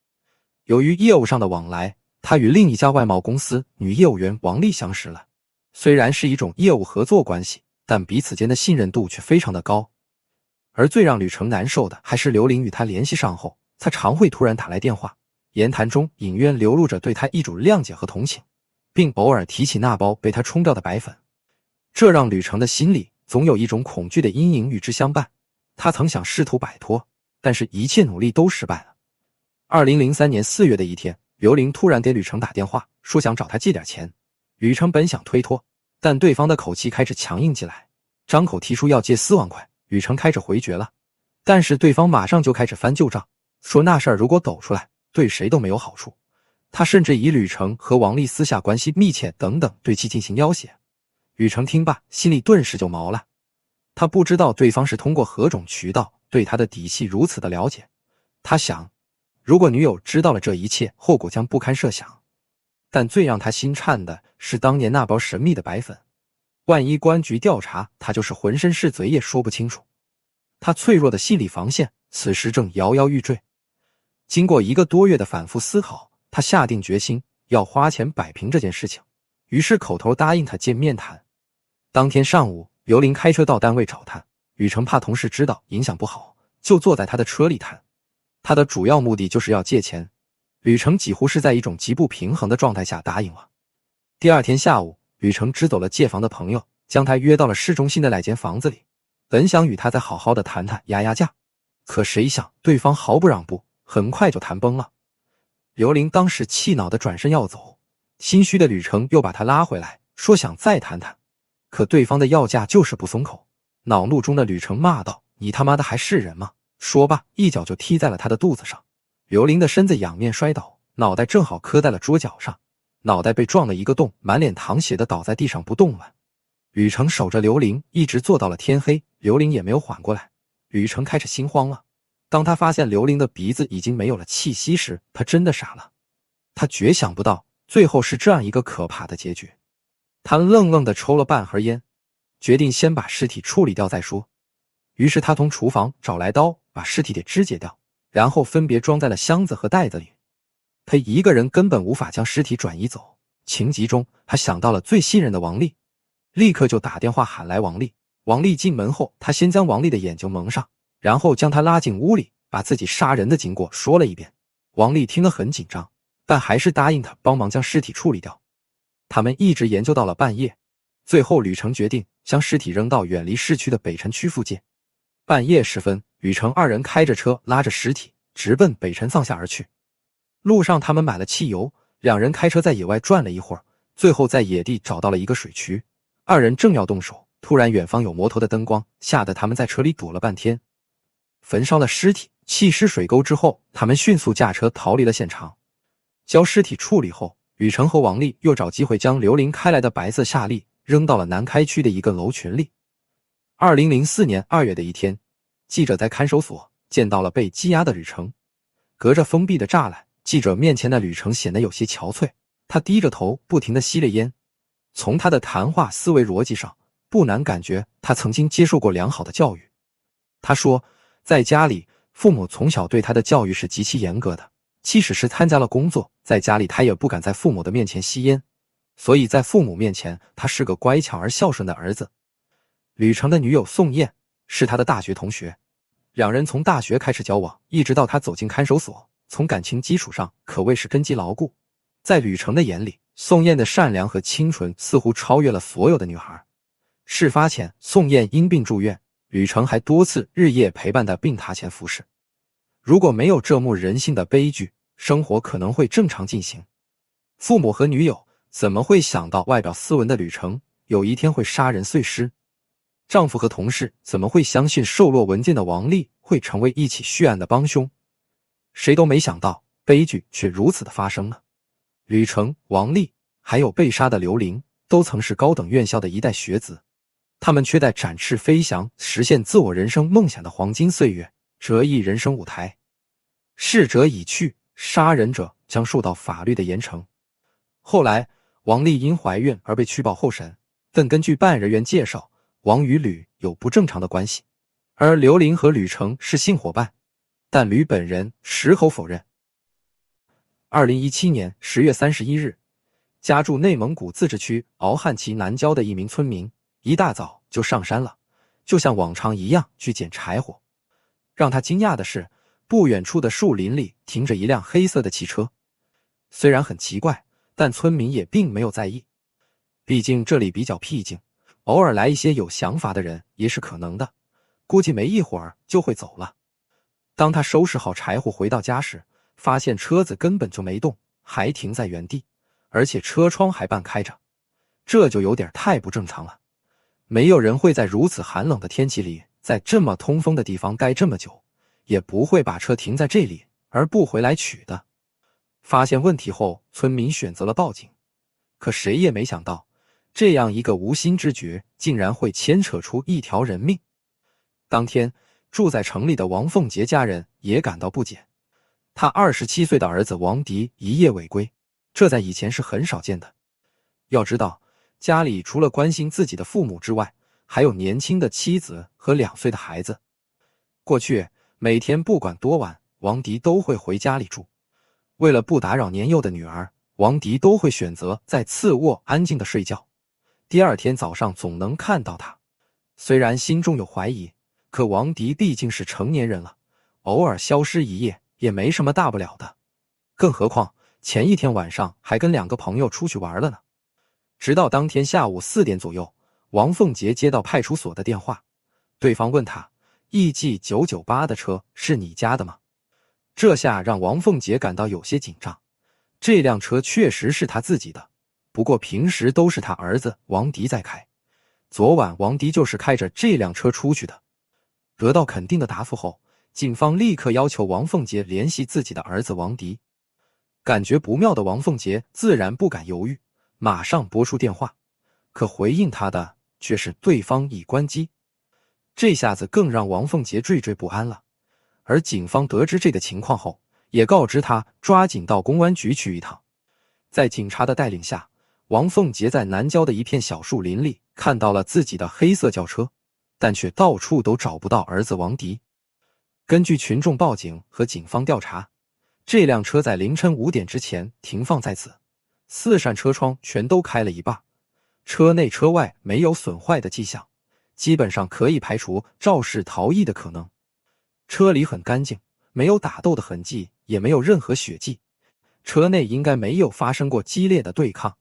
由于业务上的往来。他与另一家外贸公司女业务员王丽相识了，虽然是一种业务合作关系，但彼此间的信任度却非常的高。而最让吕成难受的，还是刘玲与他联系上后，他常会突然打来电话，言谈中隐约流露着对他一种谅解和同情，并偶尔提起那包被他冲掉的白粉，这让吕成的心里总有一种恐惧的阴影与之相伴。他曾想试图摆脱，但是一切努力都失败了。二零零三年四月的一天。刘玲突然给吕成打电话，说想找他借点钱。吕成本想推脱，但对方的口气开始强硬起来，张口提出要借四万块。吕成开始回绝了，但是对方马上就开始翻旧账，说那事儿如果抖出来，对谁都没有好处。他甚至以吕成和王丽私下关系密切等等对其进行要挟。吕成听罢，心里顿时就毛了。他不知道对方是通过何种渠道对他的底细如此的了解。他想。如果女友知道了这一切，后果将不堪设想。但最让他心颤的是当年那包神秘的白粉，万一公安局调查，他就是浑身是贼也说不清楚。他脆弱的心理防线此时正摇摇欲坠。经过一个多月的反复思考，他下定决心要花钱摆平这件事情。于是口头答应他见面谈。当天上午，刘林开车到单位找他，雨辰怕同事知道影响不好，就坐在他的车里谈。他的主要目的就是要借钱，吕成几乎是在一种极不平衡的状态下答应了。第二天下午，吕成支走了借房的朋友，将他约到了市中心的那间房子里，本想与他再好好的谈谈，压压价，可谁想对方毫不让步，很快就谈崩了。刘玲当时气恼的转身要走，心虚的吕成又把他拉回来，说想再谈谈，可对方的要价就是不松口。恼怒中的吕成骂道：“你他妈的还是人吗？”说罢，一脚就踢在了他的肚子上。刘玲的身子仰面摔倒，脑袋正好磕在了桌角上，脑袋被撞了一个洞，满脸淌血的倒在地上不动了。禹成守着刘玲，一直坐到了天黑，刘玲也没有缓过来。禹成开始心慌了。当他发现刘玲的鼻子已经没有了气息时，他真的傻了。他绝想不到最后是这样一个可怕的结局。他愣愣的抽了半盒烟，决定先把尸体处理掉再说。于是他从厨房找来刀，把尸体给肢解掉，然后分别装在了箱子和袋子里。他一个人根本无法将尸体转移走，情急中他想到了最信任的王丽，立刻就打电话喊来王丽。王丽进门后，他先将王丽的眼睛蒙上，然后将他拉进屋里，把自己杀人的经过说了一遍。王丽听得很紧张，但还是答应他帮忙将尸体处理掉。他们一直研究到了半夜，最后吕成决定将尸体扔到远离市区的北辰区附近。半夜时分，雨城二人开着车拉着尸体直奔北辰葬下而去。路上，他们买了汽油，两人开车在野外转了一会儿，最后在野地找到了一个水渠。二人正要动手，突然远方有摩托的灯光，吓得他们在车里躲了半天。焚烧了尸体弃尸水沟之后，他们迅速驾车逃离了现场。将尸体处理后，雨城和王丽又找机会将刘林开来的白色夏利扔到了南开区的一个楼群里。二零零四年二月的一天，记者在看守所见到了被羁押的吕成。隔着封闭的栅栏，记者面前的吕成显得有些憔悴。他低着头，不停的吸着烟。从他的谈话思维逻辑上，不难感觉他曾经接受过良好的教育。他说，在家里，父母从小对他的教育是极其严格的。即使是参加了工作，在家里他也不敢在父母的面前吸烟，所以在父母面前，他是个乖巧而孝顺的儿子。吕成的女友宋燕是他的大学同学，两人从大学开始交往，一直到他走进看守所，从感情基础上可谓是根基牢固。在吕成的眼里，宋燕的善良和清纯似乎超越了所有的女孩。事发前，宋燕因病住院，吕成还多次日夜陪伴在病榻前服侍。如果没有这幕人性的悲剧，生活可能会正常进行。父母和女友怎么会想到外表斯文的吕成有一天会杀人碎尸？丈夫和同事怎么会相信瘦弱文静的王丽会成为一起血案的帮凶？谁都没想到，悲剧却如此的发生了。吕成、王丽还有被杀的刘玲，都曾是高等院校的一代学子，他们却在展翅飞翔、实现自我人生梦想的黄金岁月，折翼人生舞台。逝者已去，杀人者将受到法律的严惩。后来，王丽因怀孕而被取保候审，但根据办案人员介绍。王与吕有不正常的关系，而刘林和吕成是性伙伴，但吕本人矢口否认。二零一七年十月三十一日，家住内蒙古自治区敖汉旗南郊的一名村民一大早就上山了，就像往常一样去捡柴火。让他惊讶的是，不远处的树林里停着一辆黑色的汽车。虽然很奇怪，但村民也并没有在意，毕竟这里比较僻静。偶尔来一些有想法的人也是可能的，估计没一会儿就会走了。当他收拾好柴火回到家时，发现车子根本就没动，还停在原地，而且车窗还半开着，这就有点太不正常了。没有人会在如此寒冷的天气里，在这么通风的地方待这么久，也不会把车停在这里而不回来取的。发现问题后，村民选择了报警，可谁也没想到。这样一个无心之举，竟然会牵扯出一条人命。当天住在城里的王凤杰家人也感到不解，他二十七岁的儿子王迪一夜未归，这在以前是很少见的。要知道，家里除了关心自己的父母之外，还有年轻的妻子和两岁的孩子。过去每天不管多晚，王迪都会回家里住。为了不打扰年幼的女儿，王迪都会选择在次卧安静的睡觉。第二天早上总能看到他，虽然心中有怀疑，可王迪毕竟是成年人了，偶尔消失一夜也没什么大不了的，更何况前一天晚上还跟两个朋友出去玩了呢。直到当天下午四点左右，王凤杰接到派出所的电话，对方问他 “E G 九九八”的车是你家的吗？这下让王凤杰感到有些紧张，这辆车确实是他自己的。不过平时都是他儿子王迪在开，昨晚王迪就是开着这辆车出去的。得到肯定的答复后，警方立刻要求王凤杰联系自己的儿子王迪。感觉不妙的王凤杰自然不敢犹豫，马上拨出电话，可回应他的却是对方已关机。这下子更让王凤杰惴惴不安了。而警方得知这个情况后，也告知他抓紧到公安局去一趟。在警察的带领下。王凤杰在南郊的一片小树林里看到了自己的黑色轿车，但却到处都找不到儿子王迪。根据群众报警和警方调查，这辆车在凌晨五点之前停放在此，四扇车窗全都开了一半，车内车外没有损坏的迹象，基本上可以排除肇事逃逸的可能。车里很干净，没有打斗的痕迹，也没有任何血迹，车内应该没有发生过激烈的对抗。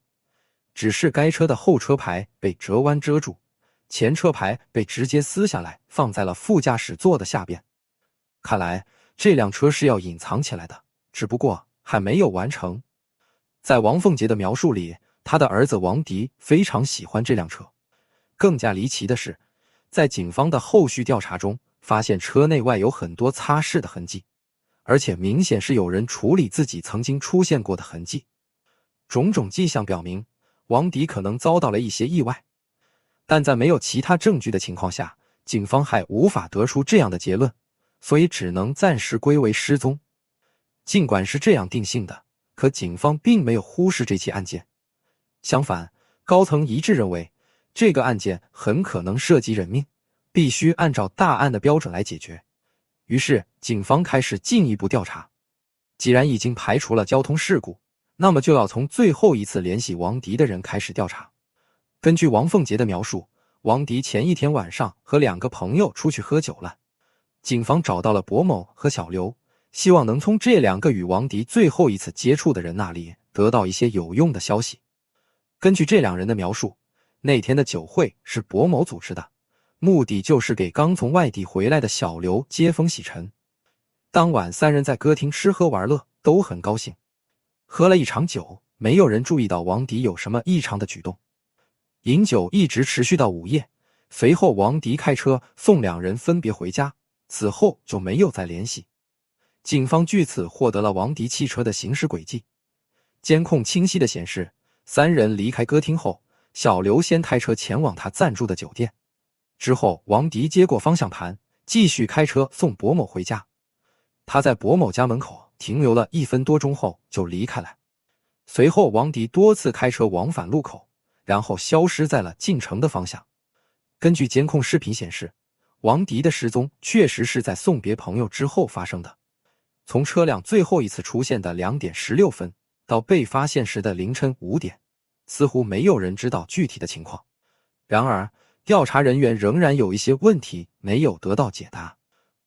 只是该车的后车牌被折弯遮住，前车牌被直接撕下来放在了副驾驶座的下边。看来这辆车是要隐藏起来的，只不过还没有完成。在王凤杰的描述里，他的儿子王迪非常喜欢这辆车。更加离奇的是，在警方的后续调查中，发现车内外有很多擦拭的痕迹，而且明显是有人处理自己曾经出现过的痕迹。种种迹象表明。王迪可能遭到了一些意外，但在没有其他证据的情况下，警方还无法得出这样的结论，所以只能暂时归为失踪。尽管是这样定性的，可警方并没有忽视这起案件。相反，高层一致认为，这个案件很可能涉及人命，必须按照大案的标准来解决。于是，警方开始进一步调查。既然已经排除了交通事故，那么就要从最后一次联系王迪的人开始调查。根据王凤杰的描述，王迪前一天晚上和两个朋友出去喝酒了。警方找到了博某和小刘，希望能从这两个与王迪最后一次接触的人那里得到一些有用的消息。根据这两人的描述，那天的酒会是博某组织的，目的就是给刚从外地回来的小刘接风洗尘。当晚，三人在歌厅吃喝玩乐，都很高兴。喝了一场酒，没有人注意到王迪有什么异常的举动。饮酒一直持续到午夜，随后王迪开车送两人分别回家，此后就没有再联系。警方据此获得了王迪汽车的行驶轨迹，监控清晰的显示，三人离开歌厅后，小刘先开车前往他暂住的酒店，之后王迪接过方向盘，继续开车送伯某回家。他在伯某家门口。停留了一分多钟后就离开了。随后，王迪多次开车往返路口，然后消失在了进城的方向。根据监控视频显示，王迪的失踪确实是在送别朋友之后发生的。从车辆最后一次出现的两点十六分到被发现时的凌晨五点，似乎没有人知道具体的情况。然而，调查人员仍然有一些问题没有得到解答。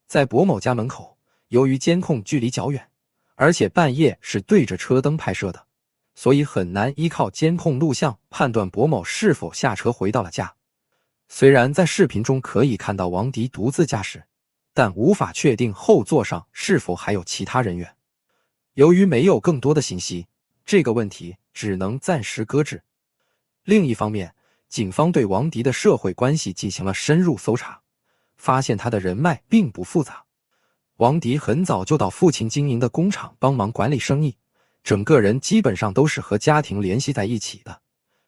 在博某家门口，由于监控距离较远。而且半夜是对着车灯拍摄的，所以很难依靠监控录像判断博某是否下车回到了家。虽然在视频中可以看到王迪独自驾驶，但无法确定后座上是否还有其他人员。由于没有更多的信息，这个问题只能暂时搁置。另一方面，警方对王迪的社会关系进行了深入搜查，发现他的人脉并不复杂。王迪很早就到父亲经营的工厂帮忙管理生意，整个人基本上都是和家庭联系在一起的，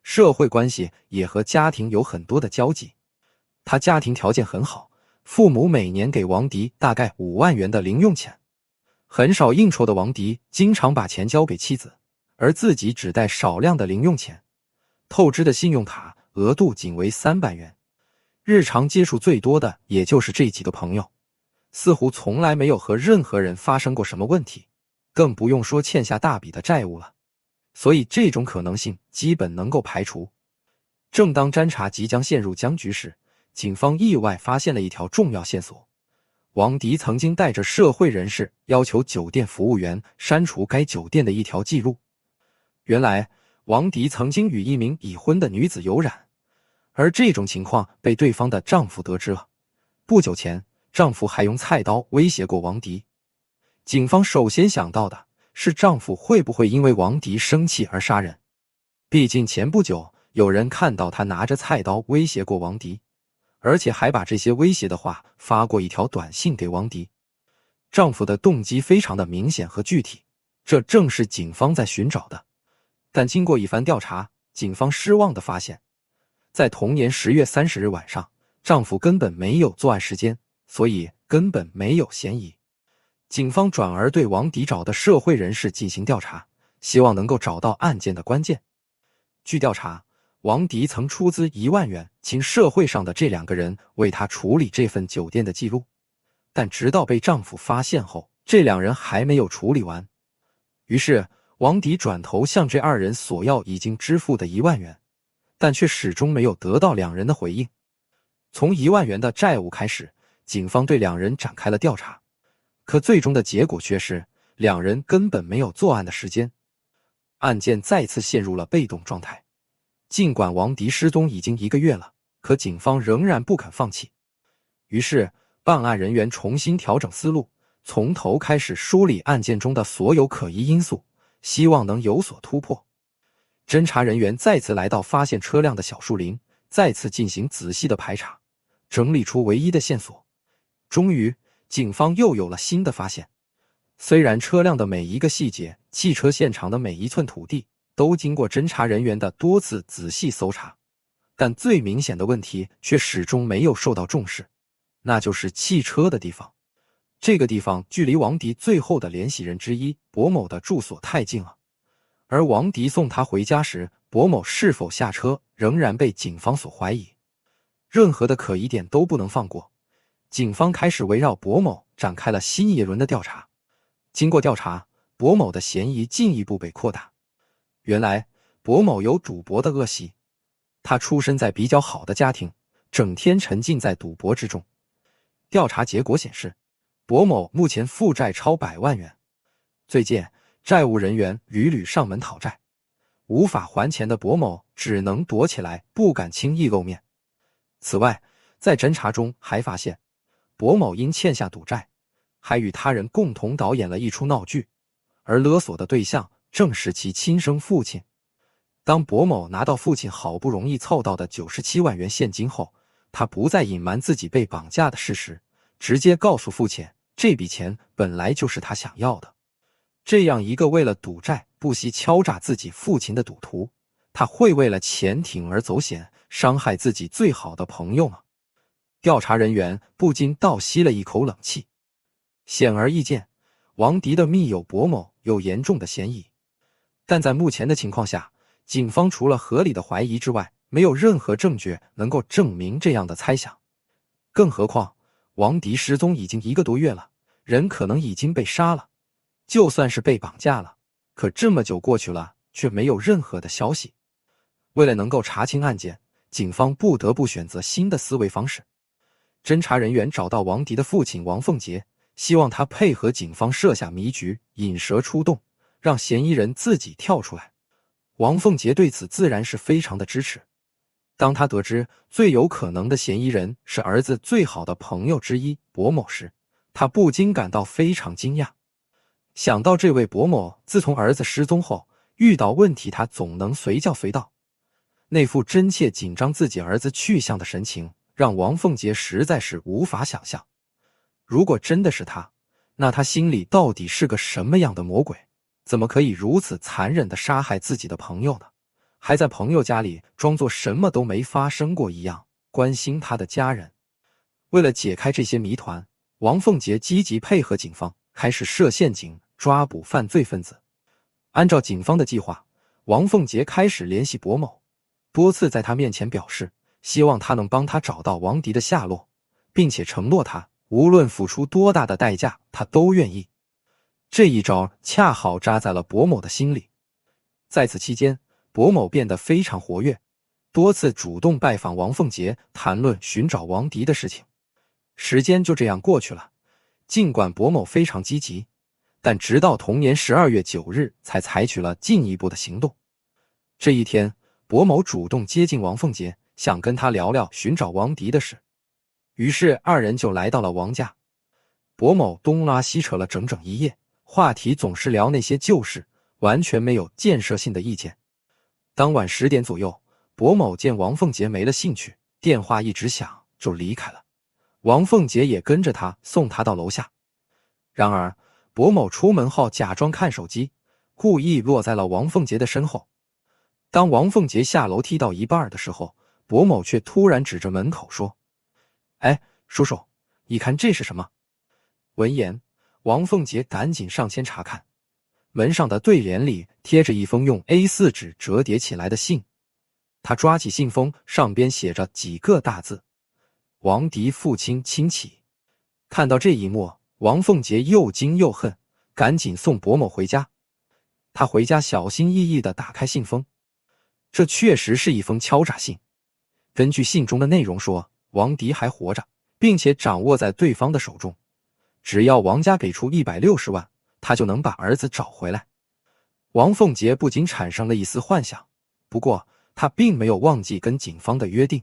社会关系也和家庭有很多的交集。他家庭条件很好，父母每年给王迪大概五万元的零用钱。很少应酬的王迪经常把钱交给妻子，而自己只带少量的零用钱。透支的信用卡额度仅为三百元，日常接触最多的也就是这几个朋友。似乎从来没有和任何人发生过什么问题，更不用说欠下大笔的债务了，所以这种可能性基本能够排除。正当侦查即将陷入僵局时，警方意外发现了一条重要线索：王迪曾经带着社会人士要求酒店服务员删除该酒店的一条记录。原来，王迪曾经与一名已婚的女子有染，而这种情况被对方的丈夫得知了。不久前。丈夫还用菜刀威胁过王迪，警方首先想到的是丈夫会不会因为王迪生气而杀人？毕竟前不久有人看到他拿着菜刀威胁过王迪，而且还把这些威胁的话发过一条短信给王迪。丈夫的动机非常的明显和具体，这正是警方在寻找的。但经过一番调查，警方失望的发现，在同年十月三十日晚上，丈夫根本没有作案时间。所以根本没有嫌疑，警方转而对王迪找的社会人士进行调查，希望能够找到案件的关键。据调查，王迪曾出资一万元，请社会上的这两个人为他处理这份酒店的记录，但直到被丈夫发现后，这两人还没有处理完。于是，王迪转头向这二人索要已经支付的一万元，但却始终没有得到两人的回应。从一万元的债务开始。警方对两人展开了调查，可最终的结果却是两人根本没有作案的时间，案件再次陷入了被动状态。尽管王迪失踪已经一个月了，可警方仍然不肯放弃。于是，办案人员重新调整思路，从头开始梳理案件中的所有可疑因素，希望能有所突破。侦查人员再次来到发现车辆的小树林，再次进行仔细的排查，整理出唯一的线索。终于，警方又有了新的发现。虽然车辆的每一个细节、汽车现场的每一寸土地都经过侦查人员的多次仔细搜查，但最明显的问题却始终没有受到重视，那就是汽车的地方。这个地方距离王迪最后的联系人之一博某的住所太近了。而王迪送他回家时，博某是否下车，仍然被警方所怀疑。任何的可疑点都不能放过。警方开始围绕博某展开了新一轮的调查。经过调查，博某的嫌疑进一步被扩大。原来，博某有赌博的恶习。他出身在比较好的家庭，整天沉浸在赌博之中。调查结果显示，博某目前负债超百万元。最近，债务人员屡屡上门讨债，无法还钱的博某只能躲起来，不敢轻易露面。此外，在侦查中还发现。博某因欠下赌债，还与他人共同导演了一出闹剧，而勒索的对象正是其亲生父亲。当博某拿到父亲好不容易凑到的九十七万元现金后，他不再隐瞒自己被绑架的事实，直接告诉父亲，这笔钱本来就是他想要的。这样一个为了赌债不惜敲诈自己父亲的赌徒，他会为了钱铤而走险，伤害自己最好的朋友吗？调查人员不禁倒吸了一口冷气。显而易见，王迪的密友伯某有严重的嫌疑，但在目前的情况下，警方除了合理的怀疑之外，没有任何证据能够证明这样的猜想。更何况，王迪失踪已经一个多月了，人可能已经被杀了，就算是被绑架了，可这么久过去了，却没有任何的消息。为了能够查清案件，警方不得不选择新的思维方式。侦查人员找到王迪的父亲王凤杰，希望他配合警方设下迷局，引蛇出洞，让嫌疑人自己跳出来。王凤杰对此自然是非常的支持。当他得知最有可能的嫌疑人是儿子最好的朋友之一薄某时，他不禁感到非常惊讶。想到这位薄某自从儿子失踪后遇到问题，他总能随叫随到，那副真切紧张自己儿子去向的神情。让王凤杰实在是无法想象，如果真的是他，那他心里到底是个什么样的魔鬼？怎么可以如此残忍的杀害自己的朋友呢？还在朋友家里装作什么都没发生过一样，关心他的家人。为了解开这些谜团，王凤杰积极配合警方，开始设陷阱抓捕犯罪分子。按照警方的计划，王凤杰开始联系薄某，多次在他面前表示。希望他能帮他找到王迪的下落，并且承诺他无论付出多大的代价，他都愿意。这一招恰好扎在了博某的心里。在此期间，博某变得非常活跃，多次主动拜访王凤杰，谈论寻找王迪的事情。时间就这样过去了。尽管博某非常积极，但直到同年十二月九日才采取了进一步的行动。这一天，博某主动接近王凤杰。想跟他聊聊寻找王迪的事，于是二人就来到了王家。伯某东拉西扯了整整一夜，话题总是聊那些旧事，完全没有建设性的意见。当晚十点左右，伯某见王凤杰没了兴趣，电话一直响，就离开了。王凤杰也跟着他送他到楼下。然而，伯某出门后假装看手机，故意落在了王凤杰的身后。当王凤杰下楼梯到一半的时候，伯某却突然指着门口说：“哎，叔叔，你看这是什么？”闻言，王凤杰赶紧上前查看，门上的对联里贴着一封用 A 四纸折叠起来的信。他抓起信封，上边写着几个大字：“王迪父亲亲戚。”看到这一幕，王凤杰又惊又恨，赶紧送伯某回家。他回家小心翼翼的打开信封，这确实是一封敲诈信。根据信中的内容说，王迪还活着，并且掌握在对方的手中。只要王家给出一百六十万，他就能把儿子找回来。王凤杰不仅产生了一丝幻想，不过他并没有忘记跟警方的约定。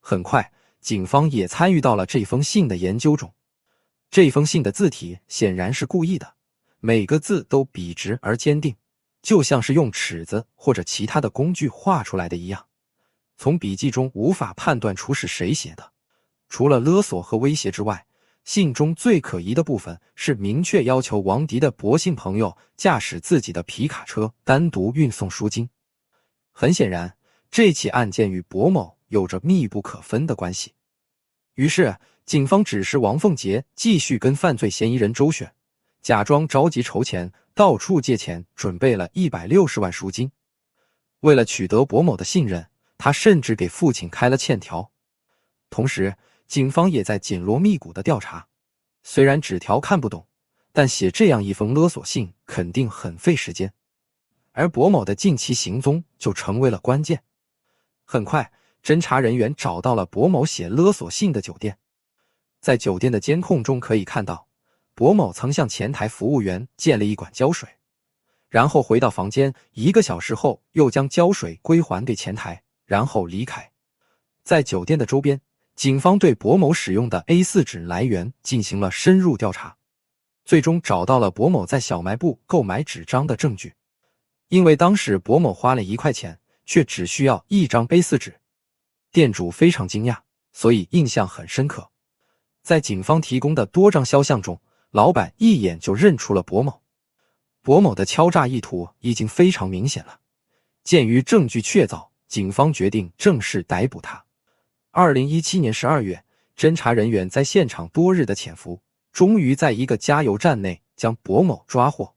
很快，警方也参与到了这封信的研究中。这封信的字体显然是故意的，每个字都笔直而坚定，就像是用尺子或者其他的工具画出来的一样。从笔记中无法判断出是谁写的。除了勒索和威胁之外，信中最可疑的部分是明确要求王迪的博姓朋友驾驶自己的皮卡车单独运送赎金。很显然，这起案件与博某有着密不可分的关系。于是，警方指示王凤杰继续跟犯罪嫌疑人周旋，假装着急筹钱，到处借钱，准备了一百六十万赎金。为了取得博某的信任。他甚至给父亲开了欠条，同时警方也在紧锣密鼓的调查。虽然纸条看不懂，但写这样一封勒索信肯定很费时间。而博某的近期行踪就成为了关键。很快，侦查人员找到了博某写勒索信的酒店。在酒店的监控中可以看到，博某曾向前台服务员借了一管胶水，然后回到房间，一个小时后又将胶水归还给前台。然后离开，在酒店的周边，警方对博某使用的 A 四纸来源进行了深入调查，最终找到了博某在小卖部购买纸张的证据。因为当时博某花了一块钱，却只需要一张 A 四纸，店主非常惊讶，所以印象很深刻。在警方提供的多张肖像中，老板一眼就认出了博某。博某的敲诈意图已经非常明显了。鉴于证据确凿。警方决定正式逮捕他。二零一七年十二月，侦查人员在现场多日的潜伏，终于在一个加油站内将薄某抓获。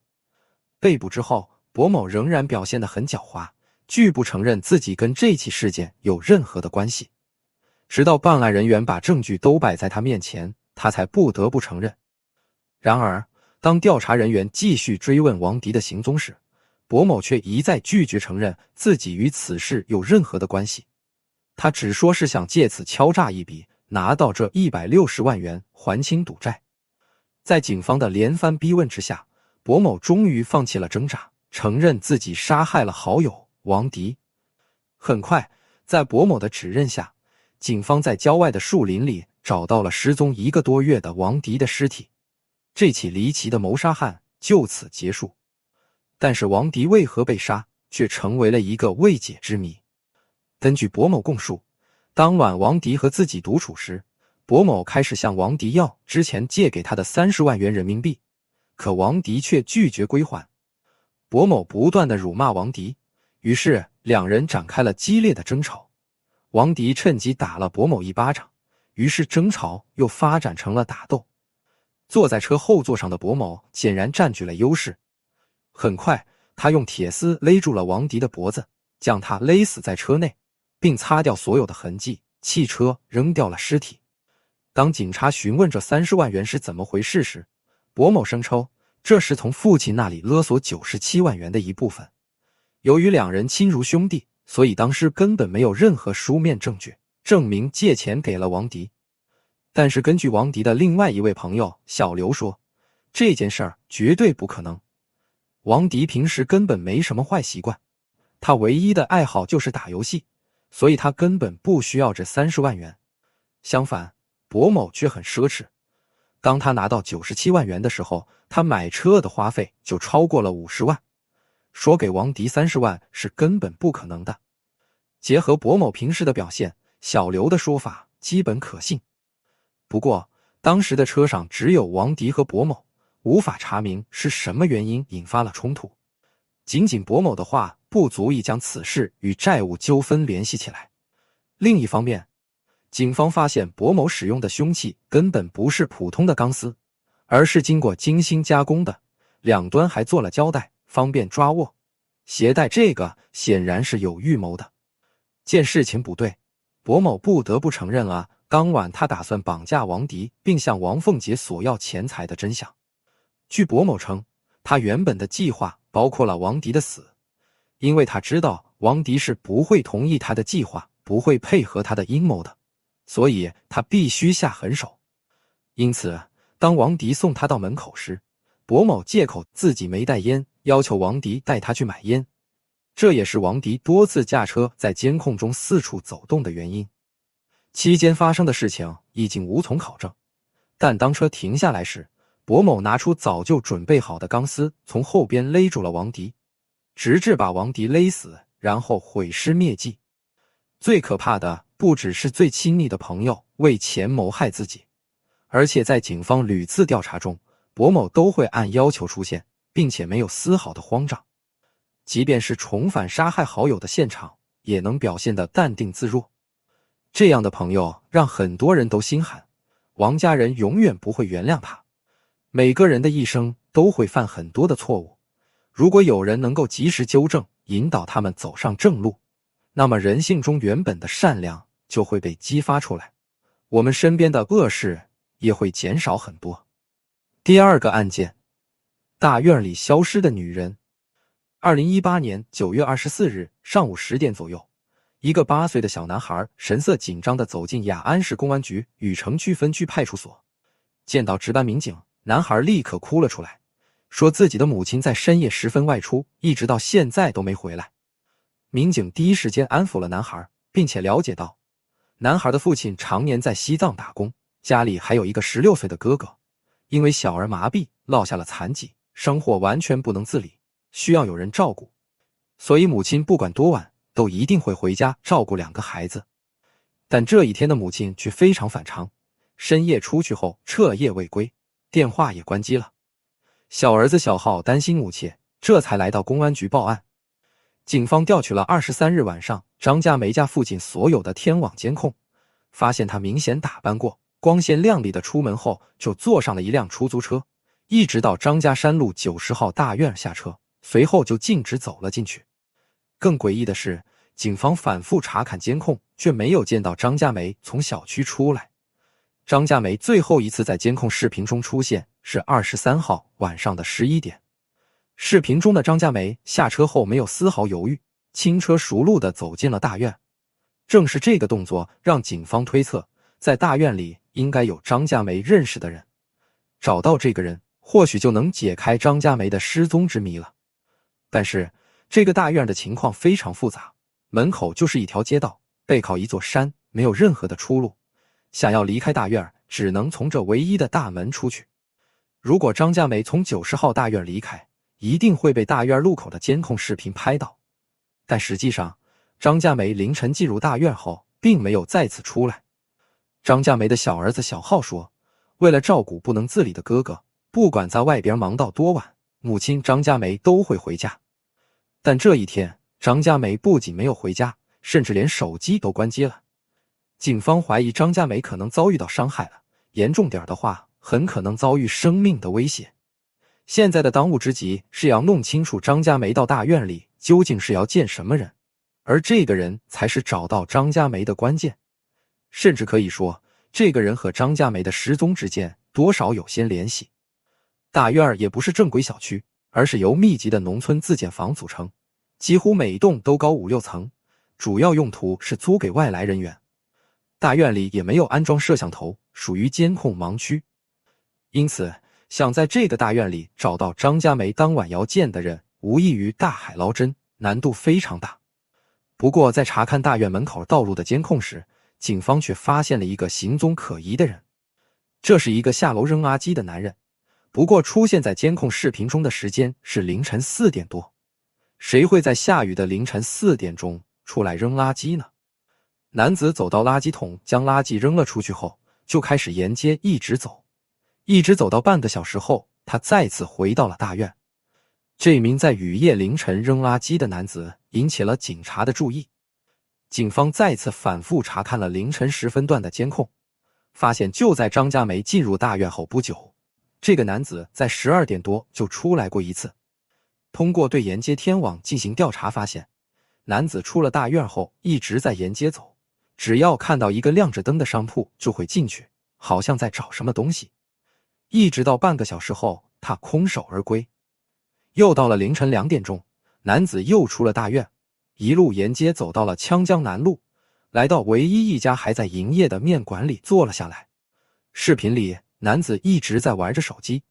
被捕之后，薄某仍然表现的很狡猾，拒不承认自己跟这起事件有任何的关系。直到办案人员把证据都摆在他面前，他才不得不承认。然而，当调查人员继续追问王迪的行踪时，博某却一再拒绝承认自己与此事有任何的关系，他只说是想借此敲诈一笔，拿到这一百六十万元还清赌债。在警方的连番逼问之下，博某终于放弃了挣扎，承认自己杀害了好友王迪。很快，在博某的指认下，警方在郊外的树林里找到了失踪一个多月的王迪的尸体。这起离奇的谋杀案就此结束。但是王迪为何被杀，却成为了一个未解之谜。根据博某供述，当晚王迪和自己独处时，博某开始向王迪要之前借给他的三十万元人民币，可王迪却拒绝归还。博某不断的辱骂王迪，于是两人展开了激烈的争吵。王迪趁机打了博某一巴掌，于是争吵又发展成了打斗。坐在车后座上的博某显然占据了优势。很快，他用铁丝勒住了王迪的脖子，将他勒死在车内，并擦掉所有的痕迹，汽车扔掉了尸体。当警察询问这三十万元是怎么回事时，薄某声称这是从父亲那里勒索九十七万元的一部分。由于两人亲如兄弟，所以当时根本没有任何书面证据证明借钱给了王迪。但是，根据王迪的另外一位朋友小刘说，这件事儿绝对不可能。王迪平时根本没什么坏习惯，他唯一的爱好就是打游戏，所以他根本不需要这三十万元。相反，博某却很奢侈。当他拿到九十七万元的时候，他买车的花费就超过了五十万。说给王迪三十万是根本不可能的。结合博某平时的表现，小刘的说法基本可信。不过，当时的车上只有王迪和博某。无法查明是什么原因引发了冲突，仅仅薄某的话不足以将此事与债务纠纷联系起来。另一方面，警方发现薄某使用的凶器根本不是普通的钢丝，而是经过精心加工的，两端还做了胶带，方便抓握、携带。这个显然是有预谋的。见事情不对，薄某不得不承认啊，当晚他打算绑架王迪，并向王凤杰索要钱财的真相。据博某称，他原本的计划包括了王迪的死，因为他知道王迪是不会同意他的计划，不会配合他的阴谋的，所以他必须下狠手。因此，当王迪送他到门口时，博某借口自己没带烟，要求王迪带他去买烟。这也是王迪多次驾车在监控中四处走动的原因。期间发生的事情已经无从考证，但当车停下来时。博某拿出早就准备好的钢丝，从后边勒住了王迪，直至把王迪勒死，然后毁尸灭迹。最可怕的不只是最亲密的朋友为钱谋害自己，而且在警方屡次调查中，博某都会按要求出现，并且没有丝毫的慌张，即便是重返杀害好友的现场，也能表现得淡定自若。这样的朋友让很多人都心寒，王家人永远不会原谅他。每个人的一生都会犯很多的错误，如果有人能够及时纠正、引导他们走上正路，那么人性中原本的善良就会被激发出来，我们身边的恶事也会减少很多。第二个案件，大院里消失的女人。二零一八年九月二十四日上午十点左右，一个八岁的小男孩神色紧张地走进雅安市公安局雨城区分局派出所，见到值班民警。男孩立刻哭了出来，说自己的母亲在深夜时分外出，一直到现在都没回来。民警第一时间安抚了男孩，并且了解到，男孩的父亲常年在西藏打工，家里还有一个十六岁的哥哥，因为小儿麻痹落下了残疾，生活完全不能自理，需要有人照顾。所以母亲不管多晚都一定会回家照顾两个孩子，但这一天的母亲却非常反常，深夜出去后彻夜未归。电话也关机了，小儿子小浩担心母亲，这才来到公安局报案。警方调取了二十三日晚上张家梅家附近所有的天网监控，发现她明显打扮过，光鲜亮丽的出门后就坐上了一辆出租车，一直到张家山路九十号大院下车，随后就径直走了进去。更诡异的是，警方反复查看监控，却没有见到张家梅从小区出来。张家梅最后一次在监控视频中出现是二十三号晚上的十一点。视频中的张家梅下车后没有丝毫犹豫，轻车熟路的走进了大院。正是这个动作让警方推测，在大院里应该有张家梅认识的人。找到这个人，或许就能解开张家梅的失踪之谜了。但是这个大院的情况非常复杂，门口就是一条街道，背靠一座山，没有任何的出路。想要离开大院只能从这唯一的大门出去。如果张家梅从九十号大院离开，一定会被大院路口的监控视频拍到。但实际上，张家梅凌晨进入大院后，并没有再次出来。张家梅的小儿子小浩说：“为了照顾不能自理的哥哥，不管在外边忙到多晚，母亲张家梅都会回家。但这一天，张家梅不仅没有回家，甚至连手机都关机了。”警方怀疑张家梅可能遭遇到伤害了，严重点的话，很可能遭遇生命的威胁。现在的当务之急是要弄清楚张家梅到大院里究竟是要见什么人，而这个人才是找到张家梅的关键，甚至可以说，这个人和张家梅的失踪之间多少有些联系。大院也不是正规小区，而是由密集的农村自建房组成，几乎每一栋都高五六层，主要用途是租给外来人员。大院里也没有安装摄像头，属于监控盲区，因此想在这个大院里找到张家梅当晚要见的人，无异于大海捞针，难度非常大。不过，在查看大院门口道路的监控时，警方却发现了一个行踪可疑的人，这是一个下楼扔垃圾的男人。不过，出现在监控视频中的时间是凌晨四点多，谁会在下雨的凌晨四点钟出来扔垃圾呢？男子走到垃圾桶，将垃圾扔了出去后，就开始沿街一直走，一直走到半个小时后，他再次回到了大院。这名在雨夜凌晨扔垃圾的男子引起了警察的注意。警方再次反复查看了凌晨时分段的监控，发现就在张家梅进入大院后不久，这个男子在十二点多就出来过一次。通过对沿街天网进行调查，发现男子出了大院后一直在沿街走。只要看到一个亮着灯的商铺，就会进去，好像在找什么东西。一直到半个小时后，他空手而归。又到了凌晨两点钟，男子又出了大院，一路沿街走到了羌江南路，来到唯一一家还在营业的面馆里坐了下来。视频里，男子一直在玩着手机。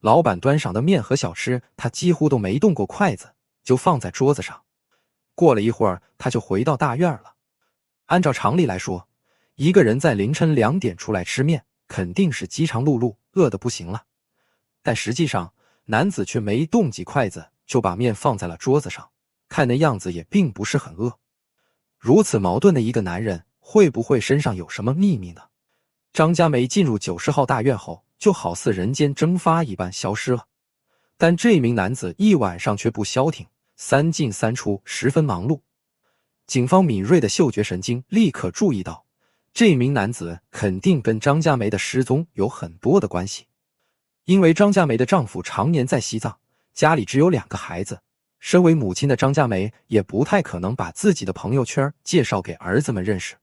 老板端上的面和小吃，他几乎都没动过筷子，就放在桌子上。过了一会儿，他就回到大院了。按照常理来说，一个人在凌晨两点出来吃面，肯定是饥肠辘辘、饿的不行了。但实际上，男子却没动几筷子就把面放在了桌子上，看那样子也并不是很饿。如此矛盾的一个男人，会不会身上有什么秘密呢？张佳梅进入九十号大院后，就好似人间蒸发一般消失了。但这名男子一晚上却不消停，三进三出，十分忙碌。警方敏锐的嗅觉神经立刻注意到，这名男子肯定跟张家梅的失踪有很多的关系，因为张家梅的丈夫常年在西藏，家里只有两个孩子，身为母亲的张家梅也不太可能把自己的朋友圈介绍给儿子们认识，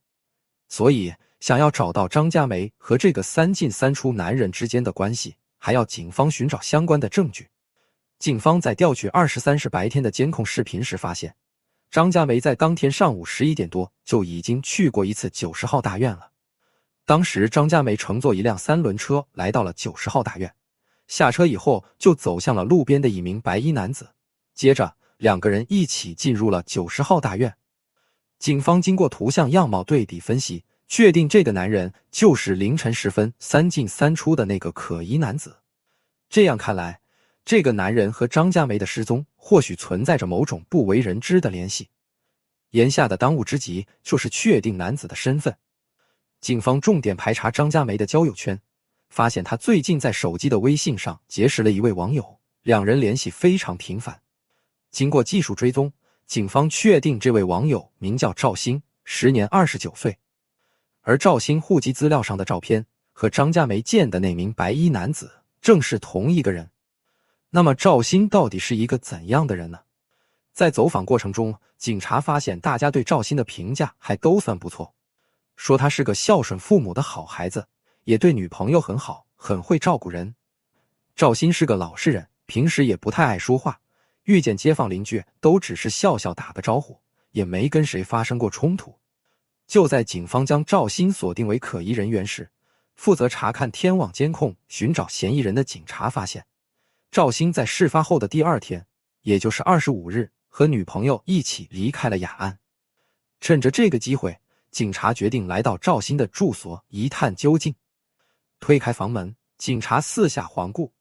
所以想要找到张家梅和这个三进三出男人之间的关系，还要警方寻找相关的证据。警方在调取二十三室白天的监控视频时发现。张家梅在当天上午十一点多就已经去过一次九十号大院了。当时，张家梅乘坐一辆三轮车来到了九十号大院，下车以后就走向了路边的一名白衣男子，接着两个人一起进入了九十号大院。警方经过图像样貌对比分析，确定这个男人就是凌晨时分三进三出的那个可疑男子。这样看来。这个男人和张家梅的失踪或许存在着某种不为人知的联系。眼下的当务之急就是确定男子的身份。警方重点排查张家梅的交友圈，发现她最近在手机的微信上结识了一位网友，两人联系非常频繁。经过技术追踪，警方确定这位网友名叫赵鑫，时年二十九岁。而赵鑫户籍资料上的照片和张家梅见的那名白衣男子正是同一个人。那么赵鑫到底是一个怎样的人呢？在走访过程中，警察发现大家对赵鑫的评价还都算不错，说他是个孝顺父母的好孩子，也对女朋友很好，很会照顾人。赵鑫是个老实人，平时也不太爱说话，遇见街坊邻居都只是笑笑打个招呼，也没跟谁发生过冲突。就在警方将赵鑫锁定为可疑人员时，负责查看天网监控寻找嫌疑人的警察发现。赵鑫在事发后的第二天，也就是二十五日，和女朋友一起离开了雅安。趁着这个机会，警察决定来到赵鑫的住所一探究竟。推开房门，警察四下环顾，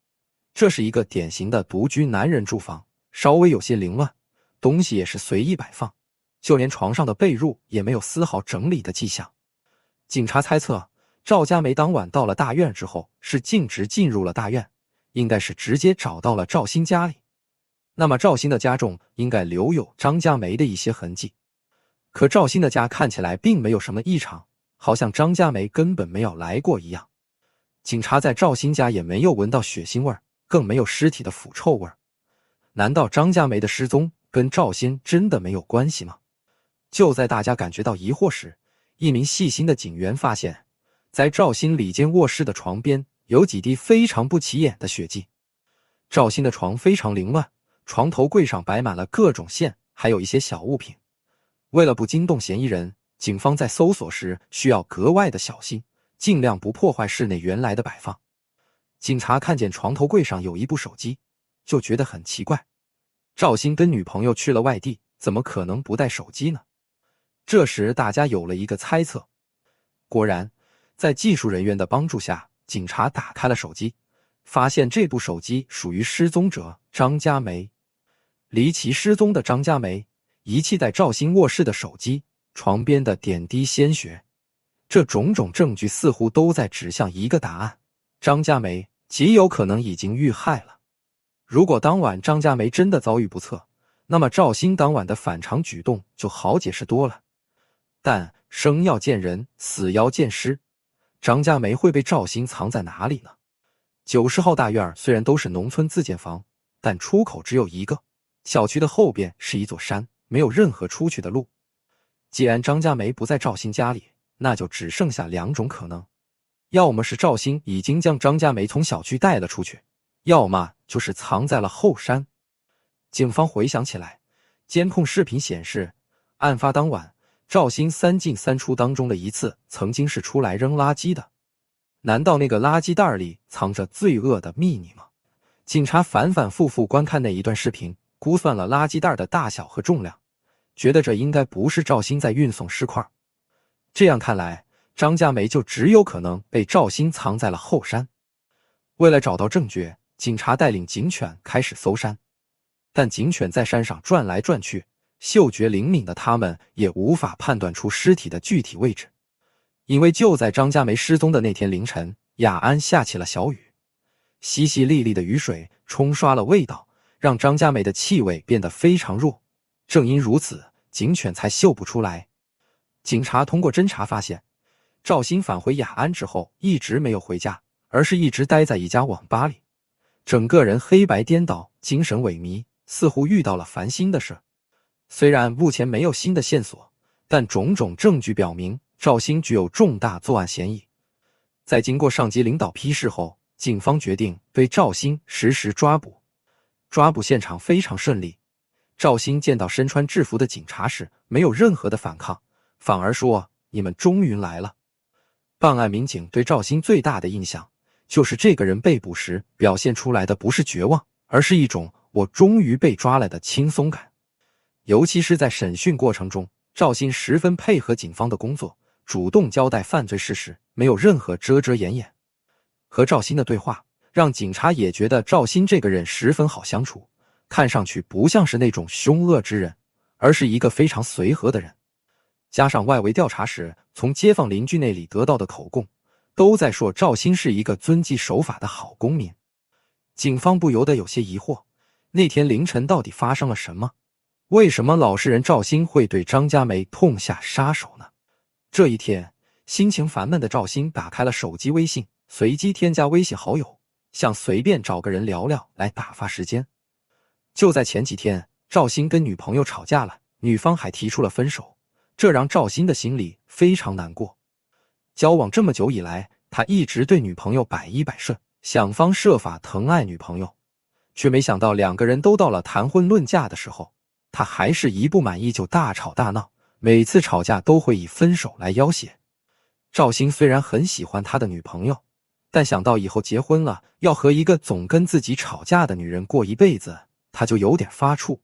这是一个典型的独居男人住房，稍微有些凌乱，东西也是随意摆放，就连床上的被褥也没有丝毫整理的迹象。警察猜测，赵家梅当晚到了大院之后，是径直进入了大院。应该是直接找到了赵鑫家里，那么赵鑫的家中应该留有张家梅的一些痕迹，可赵鑫的家看起来并没有什么异常，好像张家梅根本没有来过一样。警察在赵鑫家也没有闻到血腥味更没有尸体的腐臭味难道张家梅的失踪跟赵鑫真的没有关系吗？就在大家感觉到疑惑时，一名细心的警员发现，在赵鑫里间卧室的床边。有几滴非常不起眼的血迹。赵鑫的床非常凌乱，床头柜上摆满了各种线，还有一些小物品。为了不惊动嫌疑人，警方在搜索时需要格外的小心，尽量不破坏室内原来的摆放。警察看见床头柜上有一部手机，就觉得很奇怪。赵鑫跟女朋友去了外地，怎么可能不带手机呢？这时大家有了一个猜测。果然，在技术人员的帮助下。警察打开了手机，发现这部手机属于失踪者张佳梅。离奇失踪的张佳梅遗弃在赵鑫卧室的手机、床边的点滴鲜血，这种种证据似乎都在指向一个答案：张佳梅极有可能已经遇害了。如果当晚张佳梅真的遭遇不测，那么赵鑫当晚的反常举动就好解释多了。但生要见人，死要见尸。张家梅会被赵鑫藏在哪里呢？九十号大院虽然都是农村自建房，但出口只有一个。小区的后边是一座山，没有任何出去的路。既然张家梅不在赵鑫家里，那就只剩下两种可能：要么是赵鑫已经将张家梅从小区带了出去，要么就是藏在了后山。警方回想起来，监控视频显示，案发当晚。赵鑫三进三出当中的一次，曾经是出来扔垃圾的。难道那个垃圾袋里藏着罪恶的秘密吗？警察反反复复观看那一段视频，估算了垃圾袋的大小和重量，觉得这应该不是赵鑫在运送尸块。这样看来，张家梅就只有可能被赵鑫藏在了后山。为了找到证据，警察带领警犬开始搜山，但警犬在山上转来转去。嗅觉灵敏的他们也无法判断出尸体的具体位置，因为就在张家梅失踪的那天凌晨，雅安下起了小雨，淅淅沥沥的雨水冲刷了味道，让张家梅的气味变得非常弱。正因如此，警犬才嗅不出来。警察通过侦查发现，赵鑫返回雅安之后一直没有回家，而是一直待在一家网吧里，整个人黑白颠倒，精神萎靡，似乎遇到了烦心的事虽然目前没有新的线索，但种种证据表明赵鑫具有重大作案嫌疑。在经过上级领导批示后，警方决定对赵鑫实施抓捕。抓捕现场非常顺利。赵鑫见到身穿制服的警察时，没有任何的反抗，反而说：“你们终于来了。”办案民警对赵鑫最大的印象就是，这个人被捕时表现出来的不是绝望，而是一种“我终于被抓来了”的轻松感。尤其是在审讯过程中，赵鑫十分配合警方的工作，主动交代犯罪事实，没有任何遮遮掩掩。和赵鑫的对话让警察也觉得赵鑫这个人十分好相处，看上去不像是那种凶恶之人，而是一个非常随和的人。加上外围调查时从街坊邻居那里得到的口供，都在说赵鑫是一个遵纪守法的好公民。警方不由得有些疑惑：那天凌晨到底发生了什么？为什么老实人赵鑫会对张佳梅痛下杀手呢？这一天，心情烦闷的赵鑫打开了手机微信，随机添加微信好友，想随便找个人聊聊来打发时间。就在前几天，赵鑫跟女朋友吵架了，女方还提出了分手，这让赵鑫的心里非常难过。交往这么久以来，他一直对女朋友百依百顺，想方设法疼爱女朋友，却没想到两个人都到了谈婚论嫁的时候。他还是一不满意就大吵大闹，每次吵架都会以分手来要挟。赵鑫虽然很喜欢他的女朋友，但想到以后结婚了要和一个总跟自己吵架的女人过一辈子，他就有点发怵。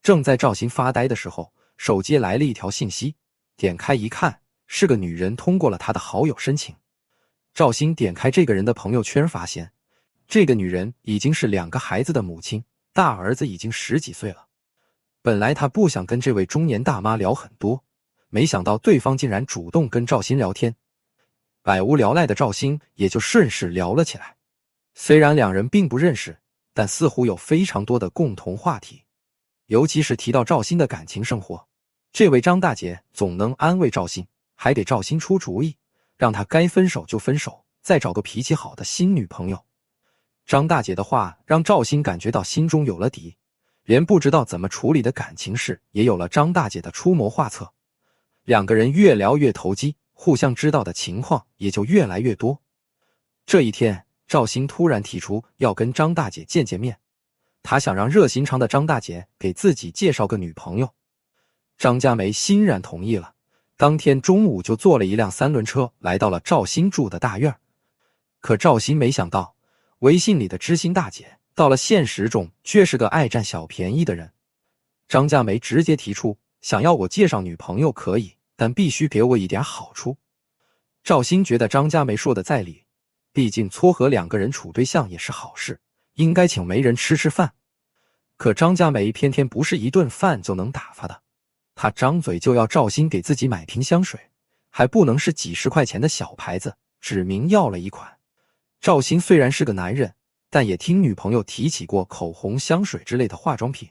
正在赵鑫发呆的时候，手机来了一条信息，点开一看，是个女人通过了他的好友申请。赵鑫点开这个人的朋友圈，发现这个女人已经是两个孩子的母亲，大儿子已经十几岁了。本来他不想跟这位中年大妈聊很多，没想到对方竟然主动跟赵鑫聊天。百无聊赖的赵鑫也就顺势聊了起来。虽然两人并不认识，但似乎有非常多的共同话题。尤其是提到赵鑫的感情生活，这位张大姐总能安慰赵鑫，还给赵鑫出主意，让他该分手就分手，再找个脾气好的新女朋友。张大姐的话让赵鑫感觉到心中有了底。连不知道怎么处理的感情事也有了张大姐的出谋划策，两个人越聊越投机，互相知道的情况也就越来越多。这一天，赵鑫突然提出要跟张大姐见见面，他想让热心肠的张大姐给自己介绍个女朋友。张佳梅欣然同意了，当天中午就坐了一辆三轮车来到了赵鑫住的大院可赵鑫没想到，微信里的知心大姐。到了现实中，却是个爱占小便宜的人。张家梅直接提出想要我介绍女朋友，可以，但必须给我一点好处。赵鑫觉得张家梅说的在理，毕竟撮合两个人处对象也是好事，应该请媒人吃吃饭。可张家梅偏偏不是一顿饭就能打发的，她张嘴就要赵鑫给自己买瓶香水，还不能是几十块钱的小牌子，指明要了一款。赵鑫虽然是个男人。但也听女朋友提起过口红、香水之类的化妆品。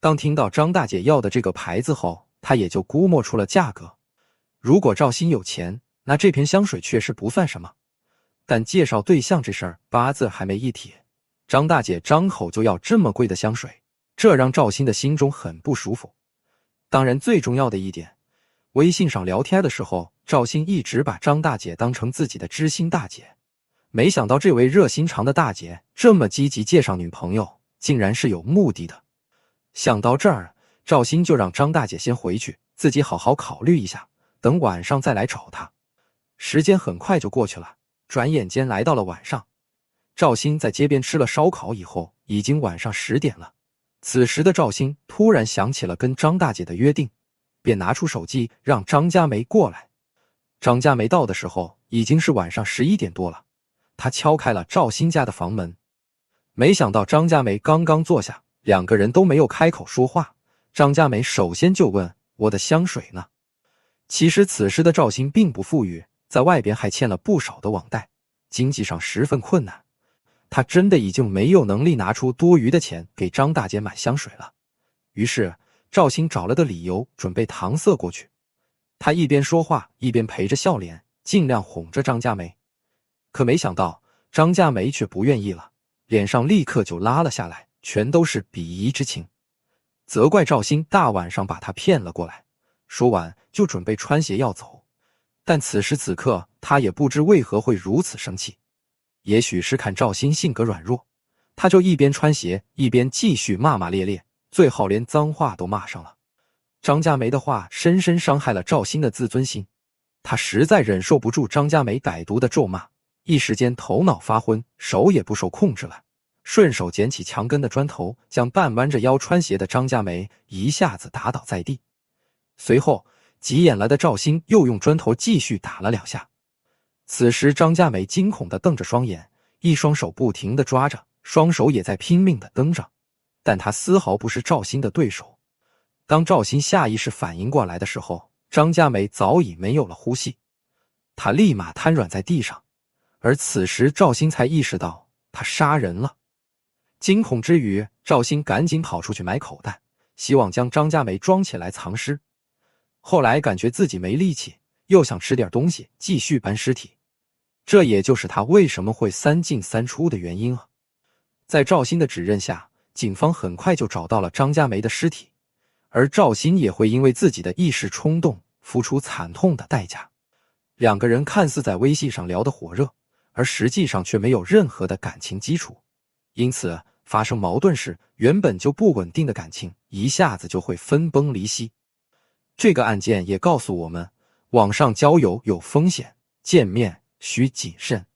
当听到张大姐要的这个牌子后，他也就估摸出了价格。如果赵鑫有钱，那这瓶香水确实不算什么。但介绍对象这事儿八字还没一撇，张大姐张口就要这么贵的香水，这让赵鑫的心中很不舒服。当然，最重要的一点，微信上聊天的时候，赵鑫一直把张大姐当成自己的知心大姐。没想到这位热心肠的大姐这么积极介绍女朋友，竟然是有目的的。想到这儿，赵鑫就让张大姐先回去，自己好好考虑一下，等晚上再来找她。时间很快就过去了，转眼间来到了晚上。赵鑫在街边吃了烧烤以后，已经晚上十点了。此时的赵鑫突然想起了跟张大姐的约定，便拿出手机让张佳梅过来。张佳梅到的时候，已经是晚上十一点多了。他敲开了赵鑫家的房门，没想到张家梅刚刚坐下，两个人都没有开口说话。张家梅首先就问：“我的香水呢？”其实此时的赵鑫并不富裕，在外边还欠了不少的网贷，经济上十分困难。他真的已经没有能力拿出多余的钱给张大姐买香水了。于是赵鑫找了个理由准备搪塞过去。他一边说话，一边陪着笑脸，尽量哄着张家梅。可没想到，张家梅却不愿意了，脸上立刻就拉了下来，全都是鄙夷之情，责怪赵鑫大晚上把他骗了过来。说完就准备穿鞋要走，但此时此刻他也不知为何会如此生气，也许是看赵鑫性格软弱，他就一边穿鞋一边继续骂骂咧咧，最后连脏话都骂上了。张家梅的话深深伤害了赵鑫的自尊心，他实在忍受不住张家梅歹毒的咒骂。一时间头脑发昏，手也不受控制了，顺手捡起墙根的砖头，将半弯着腰穿鞋的张家梅一下子打倒在地。随后，急眼来的赵鑫又用砖头继续打了两下。此时，张家梅惊恐地瞪着双眼，一双手不停地抓着，双手也在拼命地蹬着，但她丝毫不是赵鑫的对手。当赵鑫下意识反应过来的时候，张家梅早已没有了呼吸，她立马瘫软在地上。而此时，赵鑫才意识到他杀人了。惊恐之余，赵鑫赶紧跑出去买口袋，希望将张家梅装起来藏尸。后来，感觉自己没力气，又想吃点东西继续搬尸体，这也就是他为什么会三进三出的原因了。在赵鑫的指认下，警方很快就找到了张家梅的尸体，而赵鑫也会因为自己的一时冲动付出惨痛的代价。两个人看似在微信上聊得火热。而实际上却没有任何的感情基础，因此发生矛盾时，原本就不稳定的感情一下子就会分崩离析。这个案件也告诉我们，网上交友有风险，见面需谨慎。